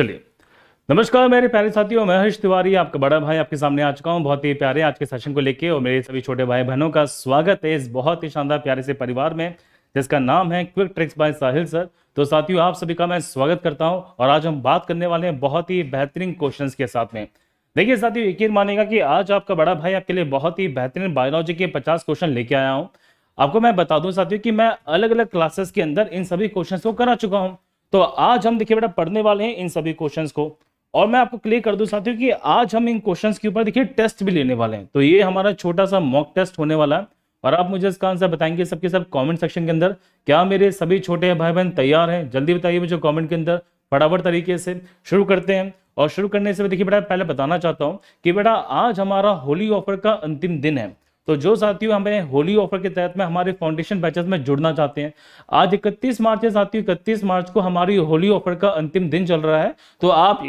चलिए नमस्कार मेरे प्यारे साथियों मैं हर्ष तिवारी आपका बड़ा भाई आपके सामने आ चुका हूँ बहुत ही प्यारे आज के सेशन को लेके और मेरे सभी छोटे भाई बहनों का स्वागत है इस बहुत ही शानदार प्यारे से परिवार में जिसका नाम है quick tricks by Sahil sir तो साथियों आप सभी का मैं स्वागत करता हूँ और आज हम बात करने वाले हैं बहुत ही बेहतरीन क्वेश्चन के साथ में देखिए साथियों यकीन मानेगा कि आज आपका बड़ा भाई आपके लिए बहुत ही बेहतरीन बायोलॉजी के पचास क्वेश्चन लेके आया हूँ आपको मैं बता दूं साथियों कि मैं अलग अलग क्लासेस के अंदर इन सभी क्वेश्चन को करा चुका हूँ तो आज हम देखिए बेटा पढ़ने वाले हैं इन सभी क्वेश्चंस को और मैं आपको क्लियर कर दूं साथियों कि आज हम इन क्वेश्चंस के ऊपर देखिए टेस्ट भी लेने वाले हैं तो ये हमारा छोटा सा मॉक टेस्ट होने वाला है और आप मुझे इसका आंसर बताएंगे सबके सब कमेंट सेक्शन के अंदर क्या मेरे सभी छोटे भाई बहन तैयार हैं जल्दी बताइए मुझे कॉमेंट के अंदर बराबर तरीके से शुरू करते हैं और शुरू करने से देखिए बेटा पहले बताना चाहता हूँ कि बेटा आज हमारा होली ऑफर का अंतिम दिन है तो जो साथियों हमें होली ऑफर के तहत में हमारे फाउंडेशन बैचेस में जुड़ना चाहते हैं आज 31 मार्च है साथियों 31 मार्च को हमारी होली ऑफर का अंतिम दिन चल रहा है तो आप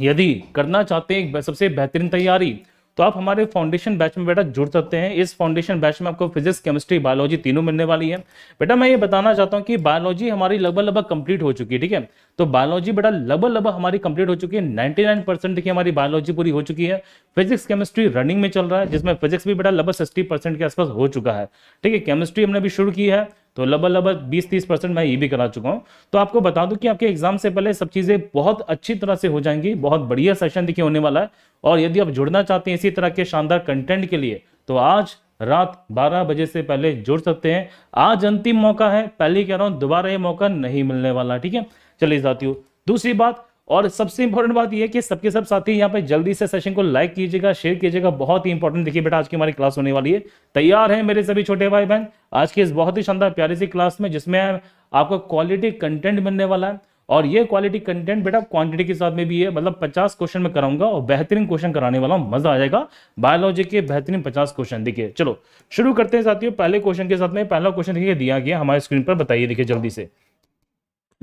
यदि करना चाहते हैं सबसे बेहतरीन तैयारी तो आप हमारे फाउंडेशन बैच में बेटा जुड़ सकते हैं इस फाउंडेशन बैच में आपको फिजिक्स केमिस्ट्री बायोलॉजी तीनों मिलने वाली है बेटा मैं ये बताना चाहता हूँ कि बायोलॉजी हमारी लगभग लगभग कंप्लीट हो चुकी है ठीक है तो बायोलॉजी बेटा लगभग लगभग हमारी कंप्लीट हो चुकी है 99 परसेंट देखिए हमारी बायोलॉजी पूरी हो चुकी है फिजिक्स केमिस्ट्री रनिंग में चल रहा है जिसमें फिजिक्स भी बेटा लगभग सिक्सटी परसेंट के आसपास हो चुका है ठीक है केमिस्ट्री हमने भी शुरू की है तो लगभग लगभग बीस तीस परसेंट मैं ये भी करा चुका हूँ तो आपको बता दूं कि आपके एग्जाम से पहले सब चीज़ें बहुत अच्छी तरह से हो जाएंगी बहुत बढ़िया सेशन देखिए होने वाला है और यदि आप जुड़ना चाहते हैं इसी तरह के शानदार कंटेंट के लिए तो आज रात 12 बजे से पहले जुड़ सकते हैं आज अंतिम मौका है पहले कह रहा हूँ दोबारा ये मौका नहीं मिलने वाला ठीक है चलिए हूँ दूसरी बात और सबसे इंपॉर्टेंट बात यह है कि सबके सब साथी यहाँ पे जल्दी से सेशन को लाइक कीजिएगा शेयर कीजिएगा बहुत ही इंपॉर्टेंट देखिए बेटा आज की हमारी क्लास होने वाली है तैयार है मेरे सभी छोटे भाई बहन आज की इस बहुत ही शानदार प्यारी सी क्लास में जिसमें आपको क्वालिटी कंटेंट मिलने वाला है और ये क्वालिटी कंटेंट बेटा क्वांटिटी के साथ में भी है मतलब 50 क्वेश्चन में कराऊंगा और बेहतरीन क्वेश्चन कराने वाला हूँ मजा आ जाएगा बायोलॉजी के बेहतरीन 50 क्वेश्चन देखिए चलो शुरू करते हैं साथियों पहले क्वेश्चन के साथ में पहला क्वेश्चन देखिए दिया गया हमारे स्क्रीन पर बताइए देखिए जल्दी से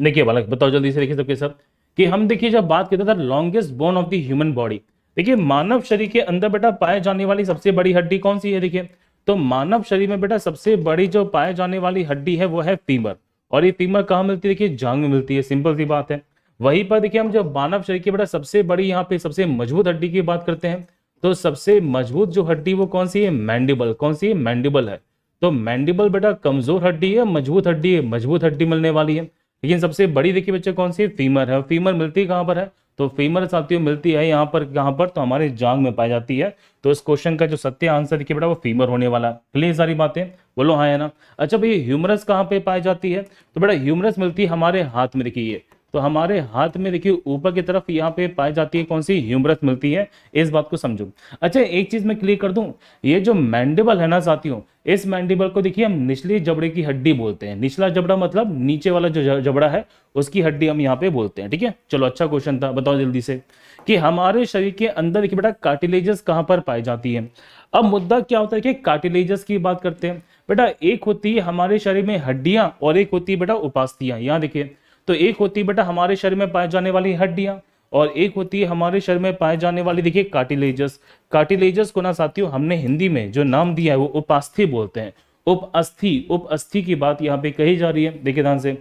देखिए बालक बताओ जल्दी से देखिए सबके साथ कि हम देखिए जब बात करते थे longest bone of the human body देखिए मानव शरीर के अंदर बेटा पाए जाने वाली सबसे बड़ी हड्डी कौन सी है देखिए तो मानव शरीर में बेटा सबसे बड़ी जो पाए जाने वाली हड्डी है वो है फीमर और ये फीमर कहाँ मिलती है देखिए जांग मिलती है सिंपल सी बात है वहीं पर देखिए हम जब मानव शरीर की बेटा सबसे बड़ी यहाँ पे सबसे मजबूत हड्डी की बात करते हैं तो सबसे मजबूत जो हड्डी वो कौन सी है मैंडिबल कौन सी है मैंडिबल है तो मैंडिबल बेटा कमजोर हड्डी है मजबूत हड्डी है मजबूत हड्डी मिलने वाली है लेकिन सबसे बड़ी देखिए बच्चे कौन सी फीमर है फीमर मिलती कहाँ पर है तो फीमर साथियों मिलती है यहाँ पर कहां पर तो हमारे जांग में पाई जाती है तो इस क्वेश्चन का जो सत्य आंसर देखिए बेटा वो फीमर होने वाला है क्लियर सारी बातें बोलो हाँ है ना अच्छा भैया ह्यूमरस कहाँ पे पाई जाती है तो बेटा ह्यूमरस मिलती है हमारे हाथ में देखिए तो हमारे हाथ में देखिए ऊपर की तरफ यहाँ पे पाई जाती है कौन सी ह्यूमरस मिलती है इस बात को समझो अच्छा एक चीज मैं क्लियर कर दूं ये जो मैंडिबल है ना साथियों इस मैंडिबल को देखिए हम निचले जबड़े की हड्डी बोलते हैं निचला जबड़ा मतलब नीचे वाला जो जबड़ा है उसकी हड्डी हम यहाँ पे बोलते हैं ठीक है चलो अच्छा क्वेश्चन था बताओ जल्दी से कि हमारे शरीर के अंदर देखिए बेटा कार्टिलेजेस कहाँ पर पाई जाती है अब मुद्दा क्या होता है कि कार्टिलेजस की बात करते हैं बेटा एक होती है हमारे शरीर में हड्डियां और एक होती है बेटा उपास्थियां यहाँ देखिये तो एक होती है बेटा हमारे शरीर में पाए जाने वाली हड्डियां और एक होती है हमारे शरीर में पाए जाने वाली देखिए कार्टिलेजस कार्टिलेजस को ना साथियों हमने हिंदी में जो नाम दिया है वो उपास्थि बोलते हैं उप अस्थि उप अस्थि की बात यहाँ पे कही जा रही है देखिए ध्यान से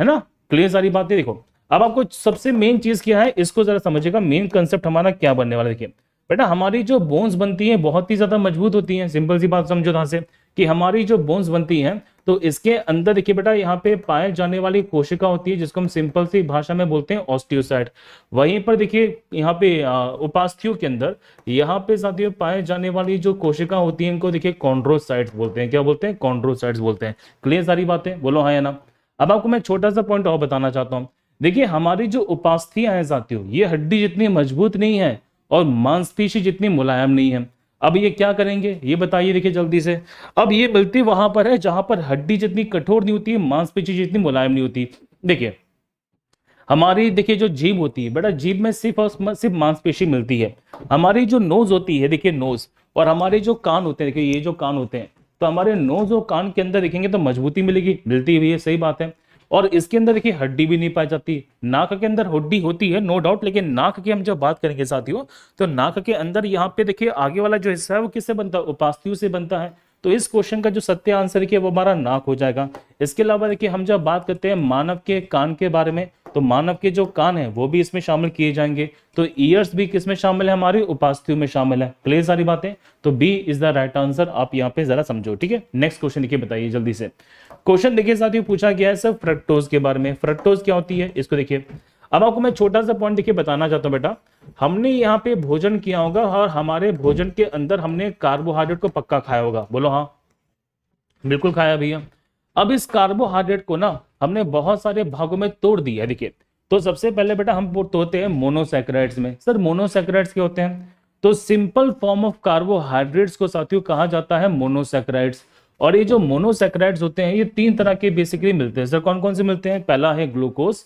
है ना क्लियर सारी बातें देखो अब आपको सबसे मेन चीज क्या है इसको जरा समझिएगा मेन कंसेप्ट हमारा क्या बनने वाला देखिए बेटा हमारी जो बोन्स बनती है बहुत ही ज्यादा मजबूत होती है सिंपल सी बात समझो ध्यान से कि हमारी जो बोन्स बनती हैं तो इसके अंदर देखिए बेटा यहाँ पे पाए जाने वाली कोशिका होती है जिसको हम सिंपल सी भाषा में बोलते हैं ऑस्टियोसाइट वहीं पर देखिए यहाँ पे उपास्थियों के अंदर यहाँ पे साथियों पाए जाने वाली जो कोशिका होती है इनको देखिए कॉन्ड्रोसाइट्स बोलते हैं क्या बोलते हैं कॉन्ड्रोसाइट्स बोलते हैं क्लियर सारी बातें बोलो हाँ या ना अब आपको मैं छोटा सा पॉइंट और बताना चाहता हूँ देखिए हमारी जो उपास्थियां हैं साथियों ये हड्डी जितनी मजबूत नहीं है और मांसपेशी जितनी मुलायम नहीं है अब ये क्या करेंगे ये बताइए देखिए जल्दी से अब ये मिलती वहां पर है जहां पर हड्डी जितनी कठोर नहीं होती मांसपेशी जितनी मुलायम नहीं होती देखिए हमारी देखिए जो जीभ होती है बेटा जीभ में सिर्फ और सिर्फ मांसपेशी मिलती है हमारी जो नोज होती है देखिए नोज और हमारे जो कान होते हैं देखिए ये जो कान होते हैं तो हमारे नोज और कान के अंदर देखेंगे तो मजबूती मिलेगी मिलती हुई है सही बात है और इसके अंदर देखिए हड्डी भी नहीं पाई जाती नाक के अंदर हड्डी होती है नो डाउट लेकिन नाक की हम जब बात करेंगे साथियों तो नाक के अंदर यहाँ पे देखिए आगे वाला जो हिस्सा है वो किससे बनता है उपास्थियों से बनता है तो इस क्वेश्चन का जो सत्य आंसर है वो हमारा नाक हो जाएगा इसके अलावा देखिए हम जब बात करते हैं मानव के कान के बारे में तो मानव के जो कान है वो भी इसमें शामिल किए जाएंगे तो ईयर्स भी किसमें शामिल है हमारी उपास्थियों में शामिल है क्लियर सारी बातें तो B is the right answer आप यहाँ पे जरा समझो ठीक है नेक्स्ट क्वेश्चन देखिए बताइए जल्दी से क्वेश्चन देखिए साथियों पूछा गया है सर फ्रक्टोज के बारे में फ्रक्टोज क्या होती है इसको देखिए अब आपको मैं छोटा सा पॉइंट देखिए बताना चाहता हूँ बेटा हमने यहाँ पे भोजन किया होगा और हमारे भोजन के अंदर हमने कार्बोहाइड्रेट को पक्का खाया होगा बोलो हाँ बिल्कुल खाया भैया अब इस कार्बोहाइड्रेट को ना हमने बहुत सारे भागों में तोड़ दिया देखिए तो सबसे पहले बेटा हम तोड़ते हैं मोनोसेक्राइड्स में सर मोनोसेक्राइड्स क्या होते हैं तो सिंपल फॉर्म ऑफ कार्बोहाइड्रेट्स को साथियों कहा जाता है मोनोसेक्राइड्स और ये जो मोनोसेक्राइड्स होते हैं ये तीन तरह के बेसिकली मिलते हैं सर कौन कौन से मिलते हैं पहला है ग्लूकोज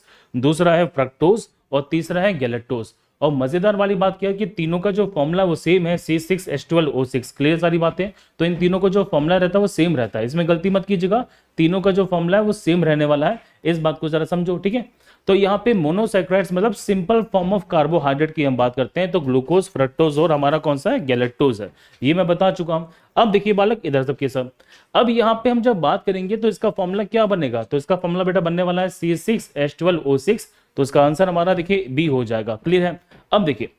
दूसरा है फ्रक्टोज और तीसरा है गैलेक्टोज और मजेदार वाली बात क्या है कि तीनों का जो फॉर्मूला वो सेम है C six S twelve O six clear सारी बातें तो इन तीनों का जो फॉर्मूला रहता है वो सेम रहता है इसमें गलती मत कीजिएगा तीनों का जो फॉर्मूला है वो सेम रहने वाला है इस बात को जरा समझो ठीक है तो यहाँ पे मोनोसेक्राइड्स मतलब सिंपल फॉर्म ऑफ कार्बोहाइड्रेट की हम बात करते हैं तो ग्लूकोज फ्रक्टोज और हमारा कौन सा है गैलेक्टोज है ये मैं बता चुका हूँ अब देखिए बालक इधर सब के सब अब यहाँ पे हम जब बात करेंगे तो इसका फॉर्मूला क्या बनेगा तो इसका फॉर्मूला बेटा बनने वाला है C six S twelve O six तो इसका आंसर हमारा देखिए बी हो जाएगा क्लियर है अब देखिए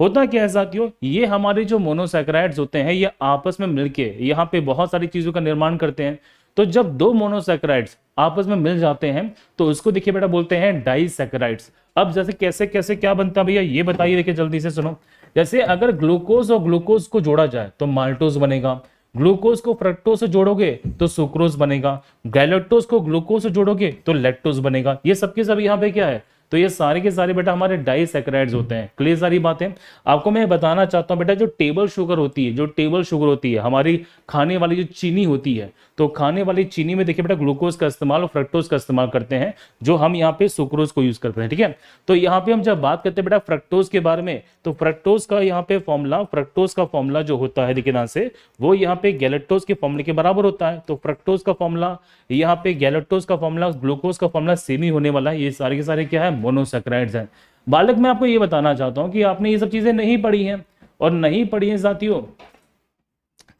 होता क्या है साथियों ये हमारे जो मोनोसेक्राइड्स होते हैं ये आपस में मिलके यहाँ पे बहुत सारी चीजों का निर्माण करते हैं तो जब दो मोनोसेक्राइड्स आपस में मिल जाते हैं तो उसको देखिए बेटा बोलते हैं डाइसेक्राइड्स अब जैसे कैसे कैसे क्या बनता है भैया ये बताइए देखिए जल्दी से सुनो जैसे अगर ग्लूकोज और ग्लूकोज को जोड़ा जाए तो माल्टोज बनेगा ग्लूकोज को फ्रक्टोज से जोड़ोगे तो सुक्रोज बनेगा गैलेक्टोज को ग्लूकोज से जोड़ोगे तो लेक्टोज बनेगा ये सबके सब यहाँ पे क्या है तो ये सारे के सारे बेटा हमारे सेक्राइड होते हैं क्लियर सारी बातें आपको मैं बताना चाहता हूँ बेटा जो टेबल शुगर होती है जो टेबल शुगर होती है हमारी खाने वाली जो चीनी होती है तो खाने वाली चीनी में देखिए बेटा ग्लूकोज का इस्तेमाल और फ्रक्टोज का इस्तेमाल करते हैं जो हम यहाँ पे सुक्रोज को यूज करते हैं ठीक है तो यहाँ पे हम जब बात करते हैं बेटा फ्रक्टोज के बारे में तो फ्रक्टोज का यहाँ पे फॉर्मूला फ्रक्टोज का फॉर्मूला जो होता है देखिए यहाँ से वो यहाँ पे गैलेक्टोज के फॉर्मूले के बराबर होता है तो फ्रक्टोज का फॉर्मूला यहाँ पे गैलेक्टोज का फॉर्मूला ग्लूकोज का फॉर्मूला सेम ही होने वाला है ये सारे के सारे क्या है मोनोसक्राइड्स हैं बालक मैं आपको ये बताना चाहता हूँ कि आपने ये सब चीज़ें नहीं पढ़ी हैं और नहीं पढ़ी हैं साथियों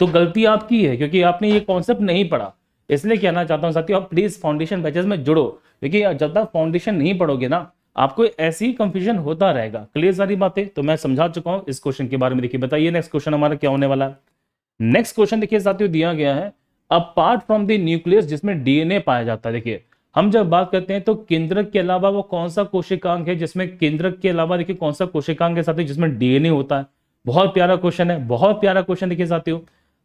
तो गलती आपकी है क्योंकि आपने ये कॉन्सेप्ट नहीं पढ़ा इसलिए कहना चाहता हूँ साथियों आप प्लीज़ फाउंडेशन बैचेज में जुड़ो क्योंकि जब तक फाउंडेशन नहीं पढ़ोगे ना आपको ऐसी कंफ्यूजन होता रहेगा क्लियर सारी बातें तो मैं समझा चुका हूँ इस क्वेश्चन के बारे में देखिए बताइए नेक्स्ट क्वेश्चन हमारा क्या होने वाला नेक्स्ट क्वेश्चन देखिए साथियों दिया गया है अपार्ट फ्रॉम द न्यूक्लियस जिसमें डीएनए पाया जाता है देखिए हम जब बात करते हैं तो केंद्रक के अलावा वो कौन सा कोशिकांग है जिसमें केंद्रक के अलावा देखिए कौन सा कोशिकांग है साथियों जिसमें डीएनए होता है बहुत प्यारा क्वेश्चन है बहुत प्यारा क्वेश्चन देखिए साथियों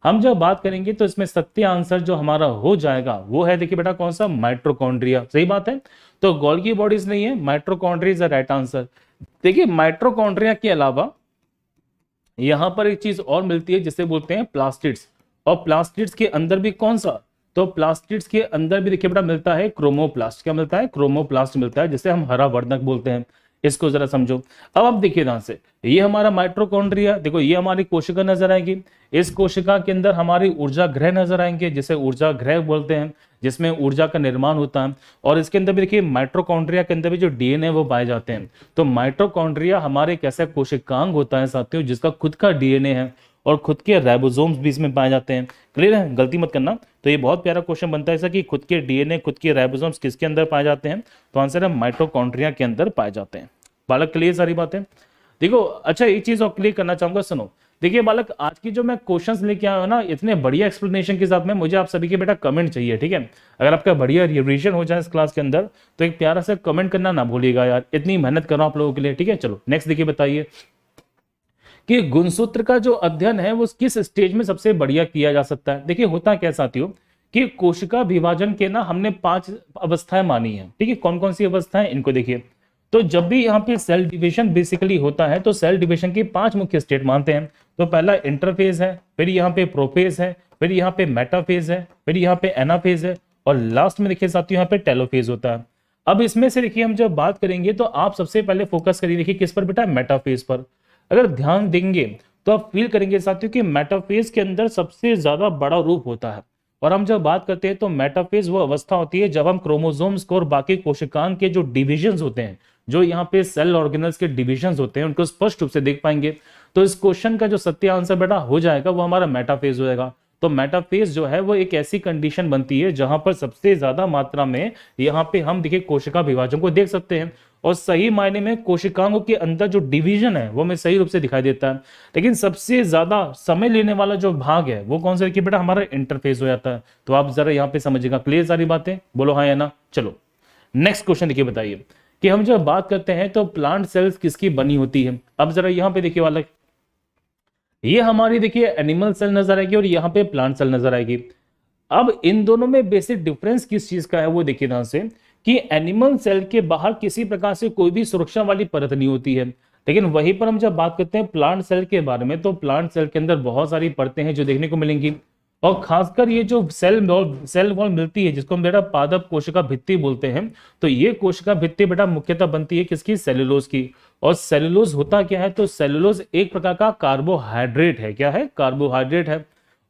हम जब बात करेंगे तो इसमें सत्य आंसर जो हमारा हो जाएगा वो है देखिए बेटा कौन सा माइट्रोकॉन्ड्रिया सही बात है तो गोल्गी बॉडीज नहीं है mitochondria is the right answer देखिए माइट्रोकॉन्ड्रिया के अलावा यहां पर एक चीज और मिलती है जिसे बोलते हैं प्लास्टिड्स और प्लास्टिड्स के अंदर भी कौन सा तो प्लास्टिड्स के अंदर भी देखिए बेटा मिलता है क्रोमोप्लास्ट क्या मिलता है क्रोमोप्लास्ट मिलता है जिसे हम हरा वर्णक बोलते हैं इसको जरा समझो अब आप देखिए ध्यान से ये हमारा माइट्रोकॉन्ड्रिया देखो ये हमारी कोशिका नजर आएगी इस कोशिका के अंदर हमारी ऊर्जा ग्रह नजर आएंगे जिसे ऊर्जा ग्रह बोलते हैं जिसमें ऊर्जा का निर्माण होता है और इसके अंदर भी देखिए माइट्रोकॉन्ड्रिया के अंदर भी जो डीएनए वो पाए जाते हैं तो माइट्रोकॉन्ड्रिया हमारे एक ऐसा कोशिकांग होता है साथियों जिसका खुद का डीएनए है और खुद के राइबोसोम्स भी इसमें पाए जाते हैं क्लियर है गलती मत करना तो ये बहुत प्यारा क्वेश्चन बनता है ऐसा कि खुद के डीएनए खुद के राइबोसोम्स किसके अंदर पाए जाते हैं तो आंसर है माइट्रोकॉन्ट्रिया के अंदर पाए जाते हैं बालक क्लियर सारी बातें देखो अच्छा एक चीज और क्लियर करना चाहूंगा सुनो देखिए बालक आज की जो मैं क्वेश्चंस लेके आया हूँ ना इतने बढ़िया एक्सप्लेनेशन के साथ में मुझे आप सभी के बेटा कमेंट चाहिए ठीक है अगर आपका बढ़िया रिविजन हो जाए इस क्लास के अंदर तो एक प्यारा सा कमेंट करना ना भूलिएगा यार इतनी मेहनत कर रहा हूँ आप लोगों के लिए ठीक है चलो नेक्स्ट देखिए बताइए कि गुणसूत्र का जो अध्ययन है वो किस स्टेज में सबसे बढ़िया किया जा सकता है देखिए होता क्या साथियों कि कोशिका विभाजन के ना हमने पांच अवस्थाएं मानी है ठीक है कौन कौन सी अवस्थाएं इनको देखिए तो जब भी यहाँ पे सेल डिवीजन बेसिकली होता है तो सेल डिवीजन की पांच मुख्य स्टेट मानते हैं तो पहला इंटरफेज है फिर यहाँ पे प्रोफेज है फिर यहाँ पे मेटाफेज है फिर यहाँ पे एनाफेज है और लास्ट में देखिए साथियों यहाँ पे टेलोफेज होता है अब इसमें से देखिए हम जब बात करेंगे तो आप सबसे पहले फोकस करिए देखिए किस पर बेटा मेटाफेज पर अगर ध्यान देंगे तो आप फील करेंगे साथियों कि मेटाफेज के अंदर सबसे ज्यादा बड़ा रूप होता है और हम जब बात करते हैं तो मेटाफेज वो अवस्था होती है जब हम क्रोमोजोम्स को और बाकी कोशिकांग के जो डिविजन होते हैं जो यहाँ पे सेल ऑर्गेनल्स के डिविजन होते हैं उनको स्पष्ट रूप से देख पाएंगे तो इस क्वेश्चन का जो सत्य आंसर बेटा हो जाएगा वो हमारा मेटाफेज हो जाएगा तो मेटाफेज जो है वो एक ऐसी कंडीशन बनती है जहां पर सबसे ज्यादा मात्रा में यहाँ पे हम देखिए कोशिका विभाजन को देख सकते हैं और सही मायने में कोशिकांगों के अंदर जो डिवीजन है वो हमें सही रूप से दिखाई देता है लेकिन सबसे ज्यादा समय लेने वाला जो भाग है वो कौन सा देखिए बेटा हमारा इंटरफेस हो जाता है तो आप जरा यहाँ पे समझिएगा क्लियर सारी बातें बोलो हाँ या ना चलो नेक्स्ट क्वेश्चन देखिए बताइए कि हम जब बात करते हैं तो प्लांट सेल्स किसकी बनी होती है अब जरा यहाँ पे देखिए वाला ये हमारी देखिए एनिमल सेल नजर आएगी और यहाँ पे प्लांट सेल नजर आएगी अब इन दोनों में बेसिक डिफरेंस किस चीज का है वो देखिए ध्यान से कि एनिमल सेल के बाहर किसी प्रकार से कोई भी सुरक्षा वाली परत नहीं होती है लेकिन वहीं पर हम जब बात करते हैं प्लांट सेल के बारे में तो प्लांट सेल के अंदर बहुत सारी परतें हैं जो देखने को मिलेंगी और खासकर ये जो सेल सेल वॉल मिलती है जिसको हम बेटा पादप कोशिका भित्ति बोलते हैं तो ये कोशिका भित्ति बेटा मुख्यतः बनती है किसकी सेलुलोज की और सेलुलोज होता क्या है तो सेलुलोज एक प्रकार का कार्बोहाइड्रेट है क्या है कार्बोहाइड्रेट है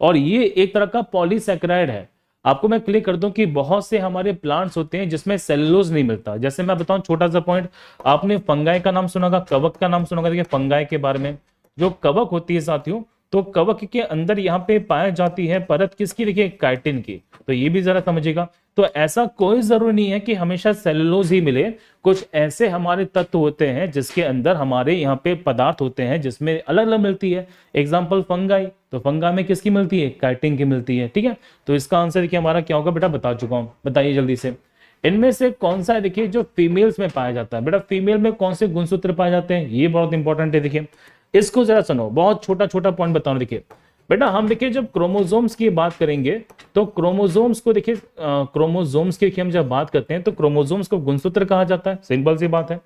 और ये एक तरह का पॉलीसेक्राइड है आपको मैं क्लियर कर दूं कि बहुत से हमारे प्लांट्स होते हैं जिसमें सेलुलोज नहीं मिलता जैसे मैं बताऊं छोटा सा पॉइंट आपने फंगाई का नाम सुना होगा कवक का नाम सुना होगा देखिए फंगाई के बारे में जो कवक होती है साथियों तो कवक के अंदर यहाँ पे पाया जाती है परत किसकी देखिए काइटिन की तो ये भी जरा समझिएगा तो ऐसा कोई जरूरी नहीं है कि हमेशा सेलुलोज ही मिले कुछ ऐसे हमारे तत्व होते हैं जिसके अंदर हमारे यहाँ पे पदार्थ होते हैं जिसमें अलग अलग मिलती है एग्जाम्पल फंगाई तो फंगा में किसकी मिलती है काइटिन की मिलती है ठीक है तो इसका आंसर देखिए हमारा क्या होगा बेटा बता चुका हूँ बताइए जल्दी से इनमें से कौन सा है देखिए जो फीमेल्स में पाया जाता है बेटा फीमेल में कौन से गुणसूत्र पाए जाते हैं ये बहुत इंपॉर्टेंट है देखिए इसको जरा सुनो बहुत छोटा छोटा पॉइंट बताओ देखिए बेटा हम देखिए जब क्रोमोजोम्स की बात करेंगे तो क्रोमोजोम्स को देखिए क्रोमोजोम्स की हम जब बात करते हैं तो क्रोमोजोम्स को गुणसूत्र कहा जाता है सिंपल सी बात है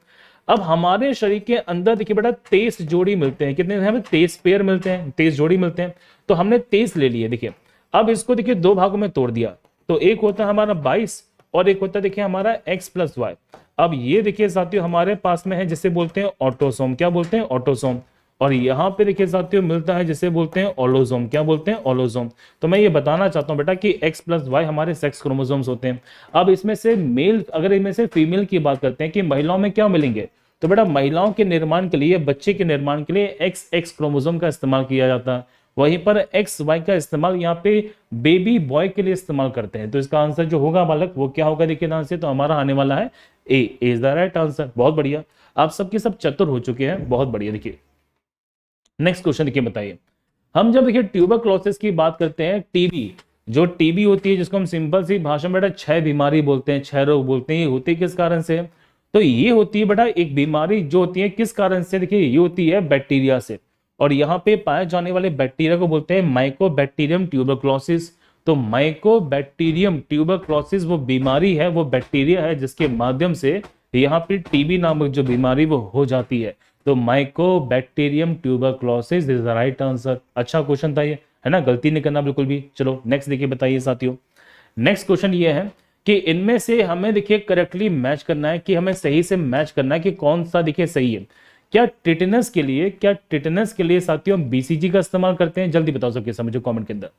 अब हमारे शरीर के अंदर देखिए बेटा तेईस जोड़ी मिलते हैं कितने हमें तेईस पेयर मिलते हैं तेईस जोड़ी मिलते हैं तो हमने तेईस ले लिए देखिए अब इसको देखिए दो भागों में तोड़ दिया तो एक होता है हमारा बाईस और एक होता है देखिए हमारा एक्स प्लस वाई अब ये देखिए साथियों हमारे पास में है जिसे बोलते हैं ऑटोसोम क्या बोलते हैं ऑटोसोम और यहाँ पे देखिए साथियों मिलता है जिसे बोलते हैं ओलोजोम क्या बोलते हैं ओलोजोम तो मैं ये बताना चाहता हूँ बेटा कि एक्स प्लस वाई हमारे सेक्स क्रोमोजोम्स होते हैं अब इसमें से मेल अगर इनमें से फीमेल की बात करते हैं कि महिलाओं में क्या मिलेंगे तो बेटा महिलाओं के निर्माण के लिए बच्चे के निर्माण के लिए एक्स एक्स क्रोमोजोम का इस्तेमाल किया जाता है वहीं पर एक्स वाई का इस्तेमाल यहाँ पे बेबी बॉय के लिए इस्तेमाल करते हैं तो इसका आंसर जो होगा बालक वो क्या होगा देखिए ध्यान से तो हमारा आने वाला है A is the right answer बहुत बढ़िया आप सबके सब चतुर हो चुके हैं बहुत बढ़िया देखिए नेक्स्ट क्वेश्चन देखिए बताइए हम जब देखिए ट्यूबरक्लोसिस की बात करते हैं टीबी जो टीबी होती है जिसको हम सिंपल सी भाषा में बेटा छह बीमारी बोलते हैं छह रोग बोलते हैं ये होती है किस कारण से तो ये होती है बेटा एक बीमारी जो होती है किस कारण से देखिए ये होती है बैक्टीरिया से और यहाँ पे पाए जाने वाले बैक्टीरिया को बोलते हैं माइको बैक्टीरियम तो माइको बैक्टीरियम वो बीमारी है वो बैक्टीरिया है जिसके माध्यम से यहाँ पे टीबी नामक जो बीमारी वो हो जाती है तो mycobacterium tuberculosis is the right answer अच्छा क्वेश्चन था ये है ना गलती नहीं करना बिल्कुल भी चलो नेक्स्ट देखिए बताइए साथियों नेक्स्ट क्वेश्चन ये है कि इनमें से हमें देखिए करेक्टली मैच करना है कि हमें सही से मैच करना है कि कौन सा देखिए सही है क्या टिटनस के लिए क्या टिटनस के लिए साथियों बीसीजी का इस्तेमाल करते हैं जल्दी बताओ सबके समझो कमेंट के अंदर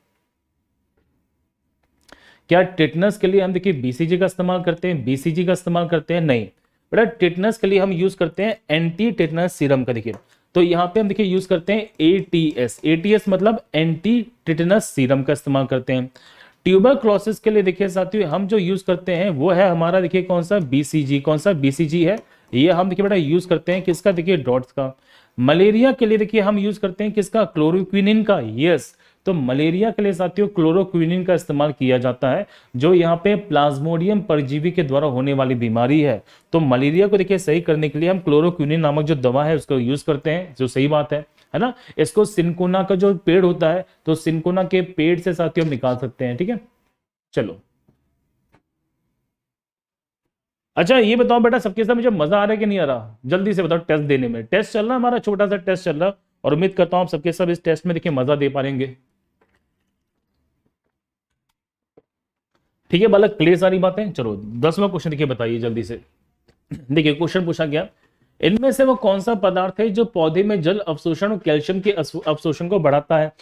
क्या टिटनस के लिए हम देखिए बीसीजी का इस्तेमाल करते हैं बीसीजी का इस्तेमाल करते हैं नहीं बेटा टिटनस के लिए हम यूज करते हैं एंटी टिटनस सीरम का देखिए तो यहाँ पे हम देखिए यूज करते हैं A A T S T S मतलब एंटी टिटनस सीरम का इस्तेमाल करते हैं ट्यूबर क्रोसिस के लिए देखिए साथियों हम जो यूज करते हैं वो है हमारा देखिए कौन सा बीसीजी कौन सा बीसीजी है ये हम देखिए बेटा यूज करते हैं किसका देखिए डॉट्स का मलेरिया के लिए देखिए हम यूज करते हैं किसका क्लोरोक्विनिन का यस तो मलेरिया के लिए साथियों क्लोरोक्विनिन का इस्तेमाल किया जाता है जो यहाँ पे प्लाज्मोडियम परजीवी के द्वारा होने वाली बीमारी है तो मलेरिया को देखिए सही करने के लिए हम क्लोरोक्विनिन नामक जो दवा है उसको यूज करते हैं जो सही बात है है ना इसको सिनकोना का जो पेड़ होता है तो सिनकोना के पेड़ से साथियों हम निकाल सकते हैं ठीक है चलो अच्छा ये बताओ बेटा सबके साथ मुझे मजा आ रहा है कि नहीं आ रहा जल्दी से बताओ टेस्ट देने में टेस्ट चल रहा है हमारा छोटा सा टेस्ट चल रहा है और उम्मीद करता हूं आप सबके सब इस टेस्ट में देखिए मजा दे पाएंगे ठीक है बालक क्लियर सारी बातें चलो दसवां क्वेश्चन देखिए बताइए जल्दी से देखिए क्वेश्चन पूछा गया इनमें से वो कौन सा पदार्थ है जो पौधे में जल अवशोषण और कैल्शियम के अवशोषण को बढ़ाता है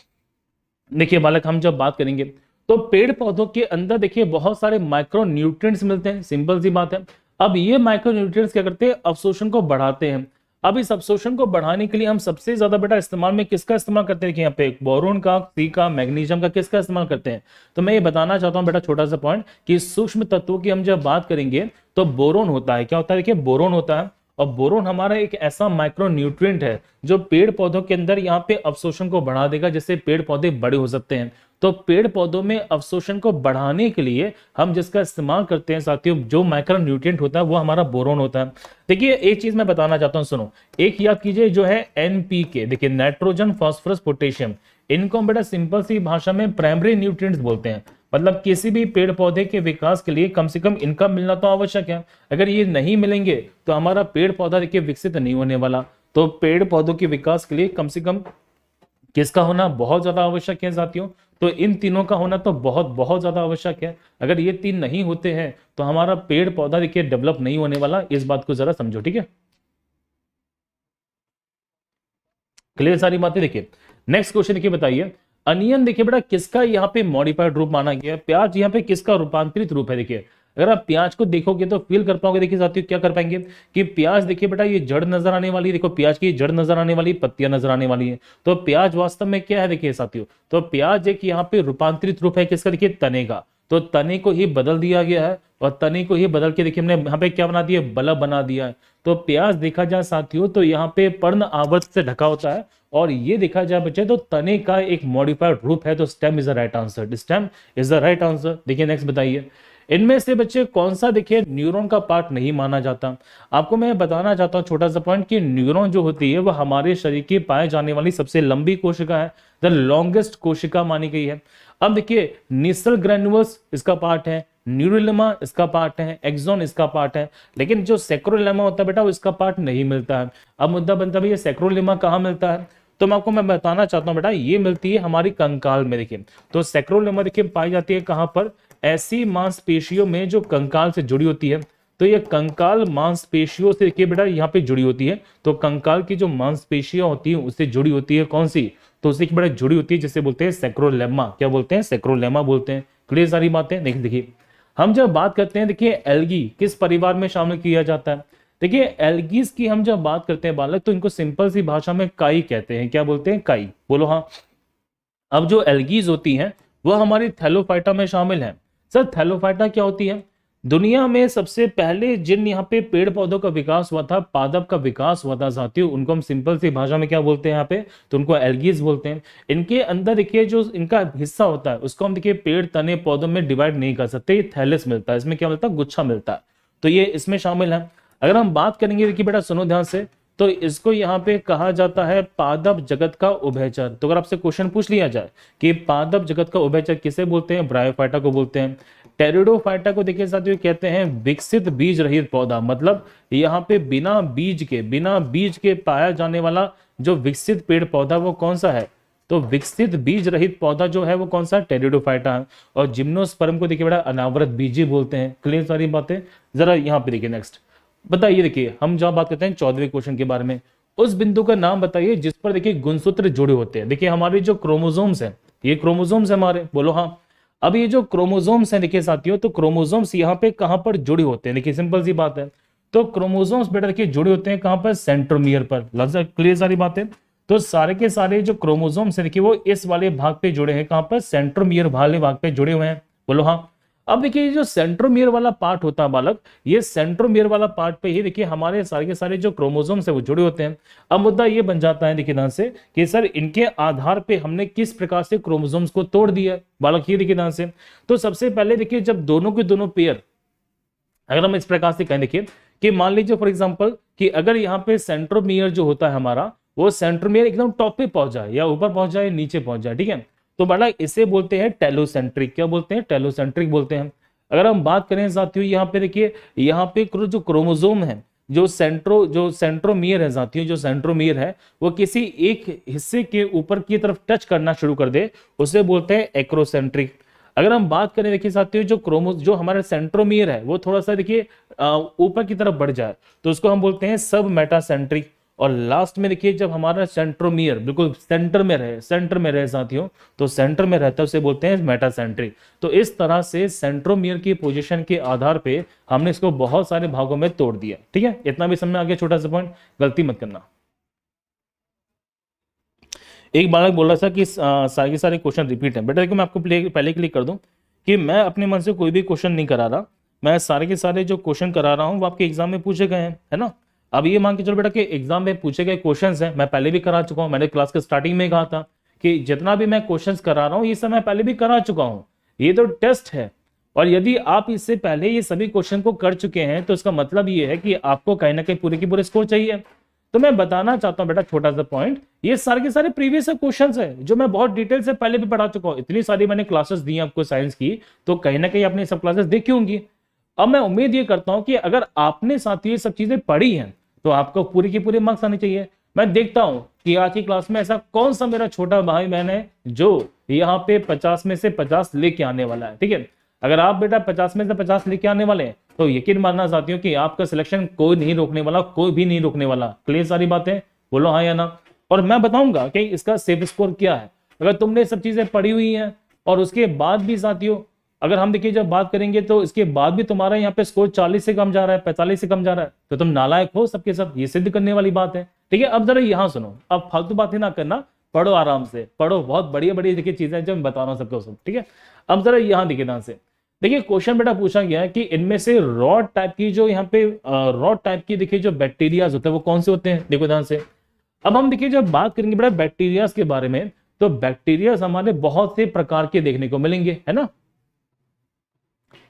देखिए बालक हम जब बात करेंगे तो पेड़ पौधों के अंदर देखिए बहुत सारे माइक्रो न्यूट्रिय मिलते हैं सिंपल सी बात है अब ये माइक्रो न्यूट्रिय क्या करते हैं अवशोषण को बढ़ाते हैं अब इस अपसोशन को बढ़ाने के लिए हम सबसे ज्यादा बेटा इस्तेमाल में किसका इस्तेमाल करते हैं यहाँ पे बोरोन का सी का मैग्नीशियम का किसका इस्तेमाल करते हैं तो मैं ये बताना चाहता हूँ बेटा छोटा सा पॉइंट कि सूक्ष्म तत्वों की हम जब बात करेंगे तो बोरोन होता है क्या होता है देखिए बोरोन होता है और बोरोन हमारा एक ऐसा माइक्रो न्यूट्रिएंट है जो पेड़ पौधों के अंदर यहाँ पे अवशोषण को बढ़ा देगा जिससे पेड़ पौधे बड़े हो सकते हैं तो पेड़ पौधों में अवशोषण को बढ़ाने के लिए हम जिसका इस्तेमाल करते हैं साथियों जो माइक्रो न्यूट्रिएंट होता है वो हमारा बोरोन होता है देखिए एक चीज मैं बताना चाहता हूँ सुनो एक याद कीजिए जो है एनपीके देखिए नाइट्रोजन फास्फोरस पोटेशियम इनको हम बेटा सिंपल सी भाषा में प्राइमरी न्यूट्रिएंट्स बोलते हैं मतलब किसी भी पेड़ पौधे के विकास के लिए कम से कम इनका मिलना तो आवश्यक है अगर ये नहीं मिलेंगे तो हमारा पेड़ पौधा देखिए विकसित नहीं होने वाला तो पेड़ पौधों के विकास के लिए कम से कम किसका होना बहुत ज्यादा आवश्यक है साथियों तो इन तीनों का होना तो बहुत बहुत ज़्यादा आवश्यक है अगर ये तीन नहीं होते हैं तो हमारा पेड़ पौधा देखिए डेवलप नहीं होने वाला इस बात को ज़रा समझो ठीक है क्लियर सारी बातें देखिए नेक्स्ट क्वेश्चन देखिए बताइए अनियन देखिए बेटा किसका यहाँ पे मॉडिफाइड रूप माना गया प्याज यहाँ पे किसका रूपांतरित रूप है देखिए अगर आप प्याज को देखोगे तो फील कर पाओगे देखिए साथियों क्या कर पाएंगे कि प्याज देखिए बेटा ये जड़ नजर आने वाली देखो प्याज की जड़ नजर आने वाली पत्तियां नजर आने वाली है तो प्याज वास्तव में क्या है देखिए साथियों तो प्याज एक यहाँ पे रूपांतरित रूप है किसका देखिए तने का तो तने को ही बदल दिया गया है और तने को ही बदल के देखिए हमने यहाँ पे क्या बना दिया बला बना दिया है तो प्याज देखा जाए साथियों तो यहाँ पे पर्ण आवत से ढका होता है और ये देखा जाए बच्चे तो तने का एक मॉडिफाइड रूप है तो stem is the right answer stem is the right answer देखिए नेक्स्ट बताइए इनमें से बच्चे कौन सा देखिए न्यूरॉन का पार्ट नहीं माना जाता आपको मैं बताना चाहता हूँ छोटा सा पॉइंट कि न्यूरॉन जो होती है वह हमारे शरीर की पाए जाने वाली सबसे लंबी कोशिका है द लॉन्गेस्ट कोशिका मानी गई है अब देखिए निसल ग्रेनुअल्स इसका पार्ट है न्यूरोलेमा इसका पार्ट है एक्सोन इसका पार्ट है लेकिन जो सेक्रोलेमा होता है बेटा वो इसका पार्ट नहीं मिलता है अब मुद्दा बनता है ये सेक्रोलेमा कहाँ मिलता है तो मैं आपको मैं बताना चाहता हूँ बेटा ये मिलती है हमारी कंकाल में देखिए तो सेक्रोलेमा देखिए पाई जाती है कहाँ पर ऐसी मांसपेशियों में जो कंकाल से जुड़ी होती है तो ये कंकाल मांसपेशियों से देखिए बेटा यहाँ पे जुड़ी होती है तो कंकाल की जो मांसपेशियां होती है उससे जुड़ी होती है कौन सी तो उससे बेटा जुड़ी होती है जिसे बोलते हैं सेक्रोलेमा क्या बोलते हैं सेक्रोलेमा बोलते हैं क्लियर सारी बातें देखिए देखिए हम जब बात करते हैं देखिए एलगी किस परिवार में शामिल किया जाता है देखिए एलगीज की हम जब बात करते हैं बालक तो इनको सिंपल सी भाषा में काई कहते हैं क्या बोलते हैं काई बोलो हाँ अब जो एलगीज होती हैं वह हमारी थैलोफाइटा में शामिल है सर थैलोफाइटा क्या होती है दुनिया में सबसे पहले जिन यहाँ पे पेड़ पौधों का विकास हुआ था पादप का विकास हुआ था साथियों उनको हम सिंपल सी भाषा में क्या बोलते हैं यहाँ पे तो उनको एल्गीज बोलते हैं इनके अंदर देखिए जो इनका हिस्सा होता है उसको हम देखिए पेड़ तने पौधों में डिवाइड नहीं कर सकते ये थैलिस मिलता है इसमें क्या मिलता है गुच्छा मिलता है तो ये इसमें शामिल है अगर हम बात करेंगे देखिए बेटा सुनो ध्यान से तो इसको यहाँ पे कहा जाता है पादप जगत का उभयचर तो अगर आपसे क्वेश्चन पूछ लिया जाए कि पादप जगत का उभयचर किसे बोलते हैं ब्रायोफाइटा को बोलते हैं टेरिडोफाइटा को देखिए साथियों कहते हैं विकसित बीज रहित पौधा मतलब यहाँ पे बिना बीज के बिना बीज के पाया जाने वाला जो विकसित पेड़ पौधा वो कौन सा है तो विकसित बीज रहित पौधा जो है वो कौन सा टेरिडोफाइटा है और जिम्नोस्पर्म को देखिए बड़ा अनावृत बीज ही बोलते हैं क्लियर सारी बातें जरा यहाँ पे देखिए नेक्स्ट बताइए देखिए हम जहां बात करते हैं चौदहवें क्वेश्चन के बारे में उस बिंदु का नाम बताइए जिस पर देखिए गुणसूत्र जुड़े होते हैं देखिए हमारे जो क्रोमोजोम्स हैं ये क्रोमोजोम्स है हमारे बोलो हाँ अब ये जो क्रोमोजोम्स हैं देखिए साथियों तो क्रोमोजोम्स यहाँ पे कहाँ पर जुड़े होते हैं देखिए सिंपल सी बात है तो क्रोमोजोम्स बेटा देखिए जुड़े होते हैं कहाँ पर सेंट्रोमियर पर लग क्लियर सारी बात है तो सारे के सारे जो क्रोमोजोम्स है देखिए वो इस वाले भाग पे जुड़े हैं कहाँ पर सेंट्रोमियर वाले भाग पे जुड़े हुए हैं बोलो हाँ अब देखिए ये जो सेंट्रोमियर वाला पार्ट होता है बालक ये सेंट्रोमियर वाला पार्ट पे ही देखिए हमारे सारे के सारे जो क्रोमोजोम है वो जुड़े होते हैं अब मुद्दा ये बन जाता है देखिए ध्यान से कि सर इनके आधार पे हमने किस प्रकार से क्रोमोजोम्स को तोड़ दिया बालक ये देखिए ध्यान से तो सबसे पहले देखिए जब दोनों के दोनों पेयर अगर हम इस प्रकार से कहें देखिए कि मान लीजिए फॉर एग्जाम्पल कि अगर यहाँ पे सेंट्रोमियर जो होता है हमारा वो सेंट्रोमियर एकदम टॉप पे पहुंच जाए या ऊपर पहुंच जाए नीचे पहुंच जाए ठीक है तो बड़ा इसे बोलते हैं टेलोसेंट्रिक क्या बोलते हैं टेलोसेंट्रिक बोलते हैं अगर हम बात करें साथियों यहाँ पे देखिए यहाँ पे जो क्रोमोजोम है जो सेंट्रो जो सेंट्रोमियर है साथियों जो सेंट्रोमियर है वो किसी एक हिस्से के ऊपर की तरफ टच करना शुरू कर दे उसे बोलते हैं एक्रोसेंट्रिक अगर हम बात करें देखिए साथियों जो क्रोमो जो हमारा सेंट्रोमियर है वो थोड़ा सा देखिए ऊपर की तरफ बढ़ जाए तो उसको हम बोलते हैं सब मेटासेंट्रिक और लास्ट में देखिए जब हमारा सेंट्रोमियर बिल्कुल सेंटर में रहे सेंटर में रहे साथियों तो सेंटर में रहता है उसे बोलते हैं मेटासेंट्रिक तो इस तरह से सेंट्रोमियर की पोजीशन के आधार पे हमने इसको बहुत सारे भागों में तोड़ दिया ठीक है इतना भी समझ आ गया छोटा सा पॉइंट गलती मत करना एक बालक बोल रहा था कि सारे के सारे क्वेश्चन रिपीट है बेटा देखो मैं आपको पहले क्लिक कर दू कि मैं अपने मन से कोई भी क्वेश्चन नहीं करा रहा मैं सारे के सारे जो क्वेश्चन करा रहा हूँ वो आपके एग्जाम में पूछे गए हैं है ना अब ये मान के चलो बेटा कि एग्जाम में पूछे गए क्वेश्चन हैं मैं पहले भी करा चुका हूँ मैंने क्लास के स्टार्टिंग में कहा था कि जितना भी मैं क्वेश्चन करा रहा हूँ ये सब मैं पहले भी करा चुका हूँ ये तो टेस्ट है और यदि आप इससे पहले ये सभी क्वेश्चन को कर चुके हैं तो इसका मतलब ये है कि आपको कहीं ना कहीं पूरे की पूरे स्कोर चाहिए तो मैं बताना चाहता हूँ बेटा छोटा सा पॉइंट ये सारे के सारे प्रीवियस क्वेश्चन है जो मैं बहुत डिटेल से पहले भी पढ़ा चुका हूँ इतनी सारी मैंने क्लासेस दी आपको साइंस की तो कहीं ना कहीं आपने सब क्लासेस देखी होंगी अब मैं उम्मीद ये करता हूं कि अगर आपने साथ ये सब चीजें पढ़ी हैं तो आपको पूरी की पूरी मार्क्स आनी चाहिए मैं देखता हूँ कि आज की क्लास में ऐसा कौन सा मेरा छोटा भाई बहन है जो यहाँ पे पचास में से पचास लेके आने वाला है ठीक है अगर आप बेटा पचास में से पचास लेके आने वाले हैं तो यकीन मानना चाहती हूँ कि आपका सिलेक्शन कोई नहीं रोकने वाला कोई भी नहीं रोकने वाला क्लियर सारी बात है बोलो हाँ या ना और मैं बताऊंगा कि इसका सेफ स्कोर क्या है अगर तुमने सब चीजें पढ़ी हुई है और उसके बाद भी साथियों अगर हम देखिए जब बात करेंगे तो इसके बाद भी तुम्हारा यहाँ पे स्कोर 40 से कम जा रहा है 45 से कम जा रहा है तो तुम नालायक हो सबके सब ये सिद्ध करने वाली बात है ठीक है अब जरा यहाँ सुनो अब फालतू बातें ना करना पढ़ो आराम से पढ़ो बहुत बढ़िया बढ़िया देखिए चीजें जो मैं बता रहा हूँ सबको सब ठीक है अब जरा यहाँ देखिए ध्यान से देखिए क्वेश्चन बेटा पूछा गया है कि इनमें से रॉड टाइप की जो यहाँ पे रॉड टाइप की देखिए जो बैक्टीरियाज होते हैं वो कौन से होते हैं देखो ध्यान से अब हम देखिए जब बात करेंगे बेटा बैक्टीरियाज के बारे में तो बैक्टीरियाज हमारे बहुत से प्रकार के देखने को मिलेंगे है ना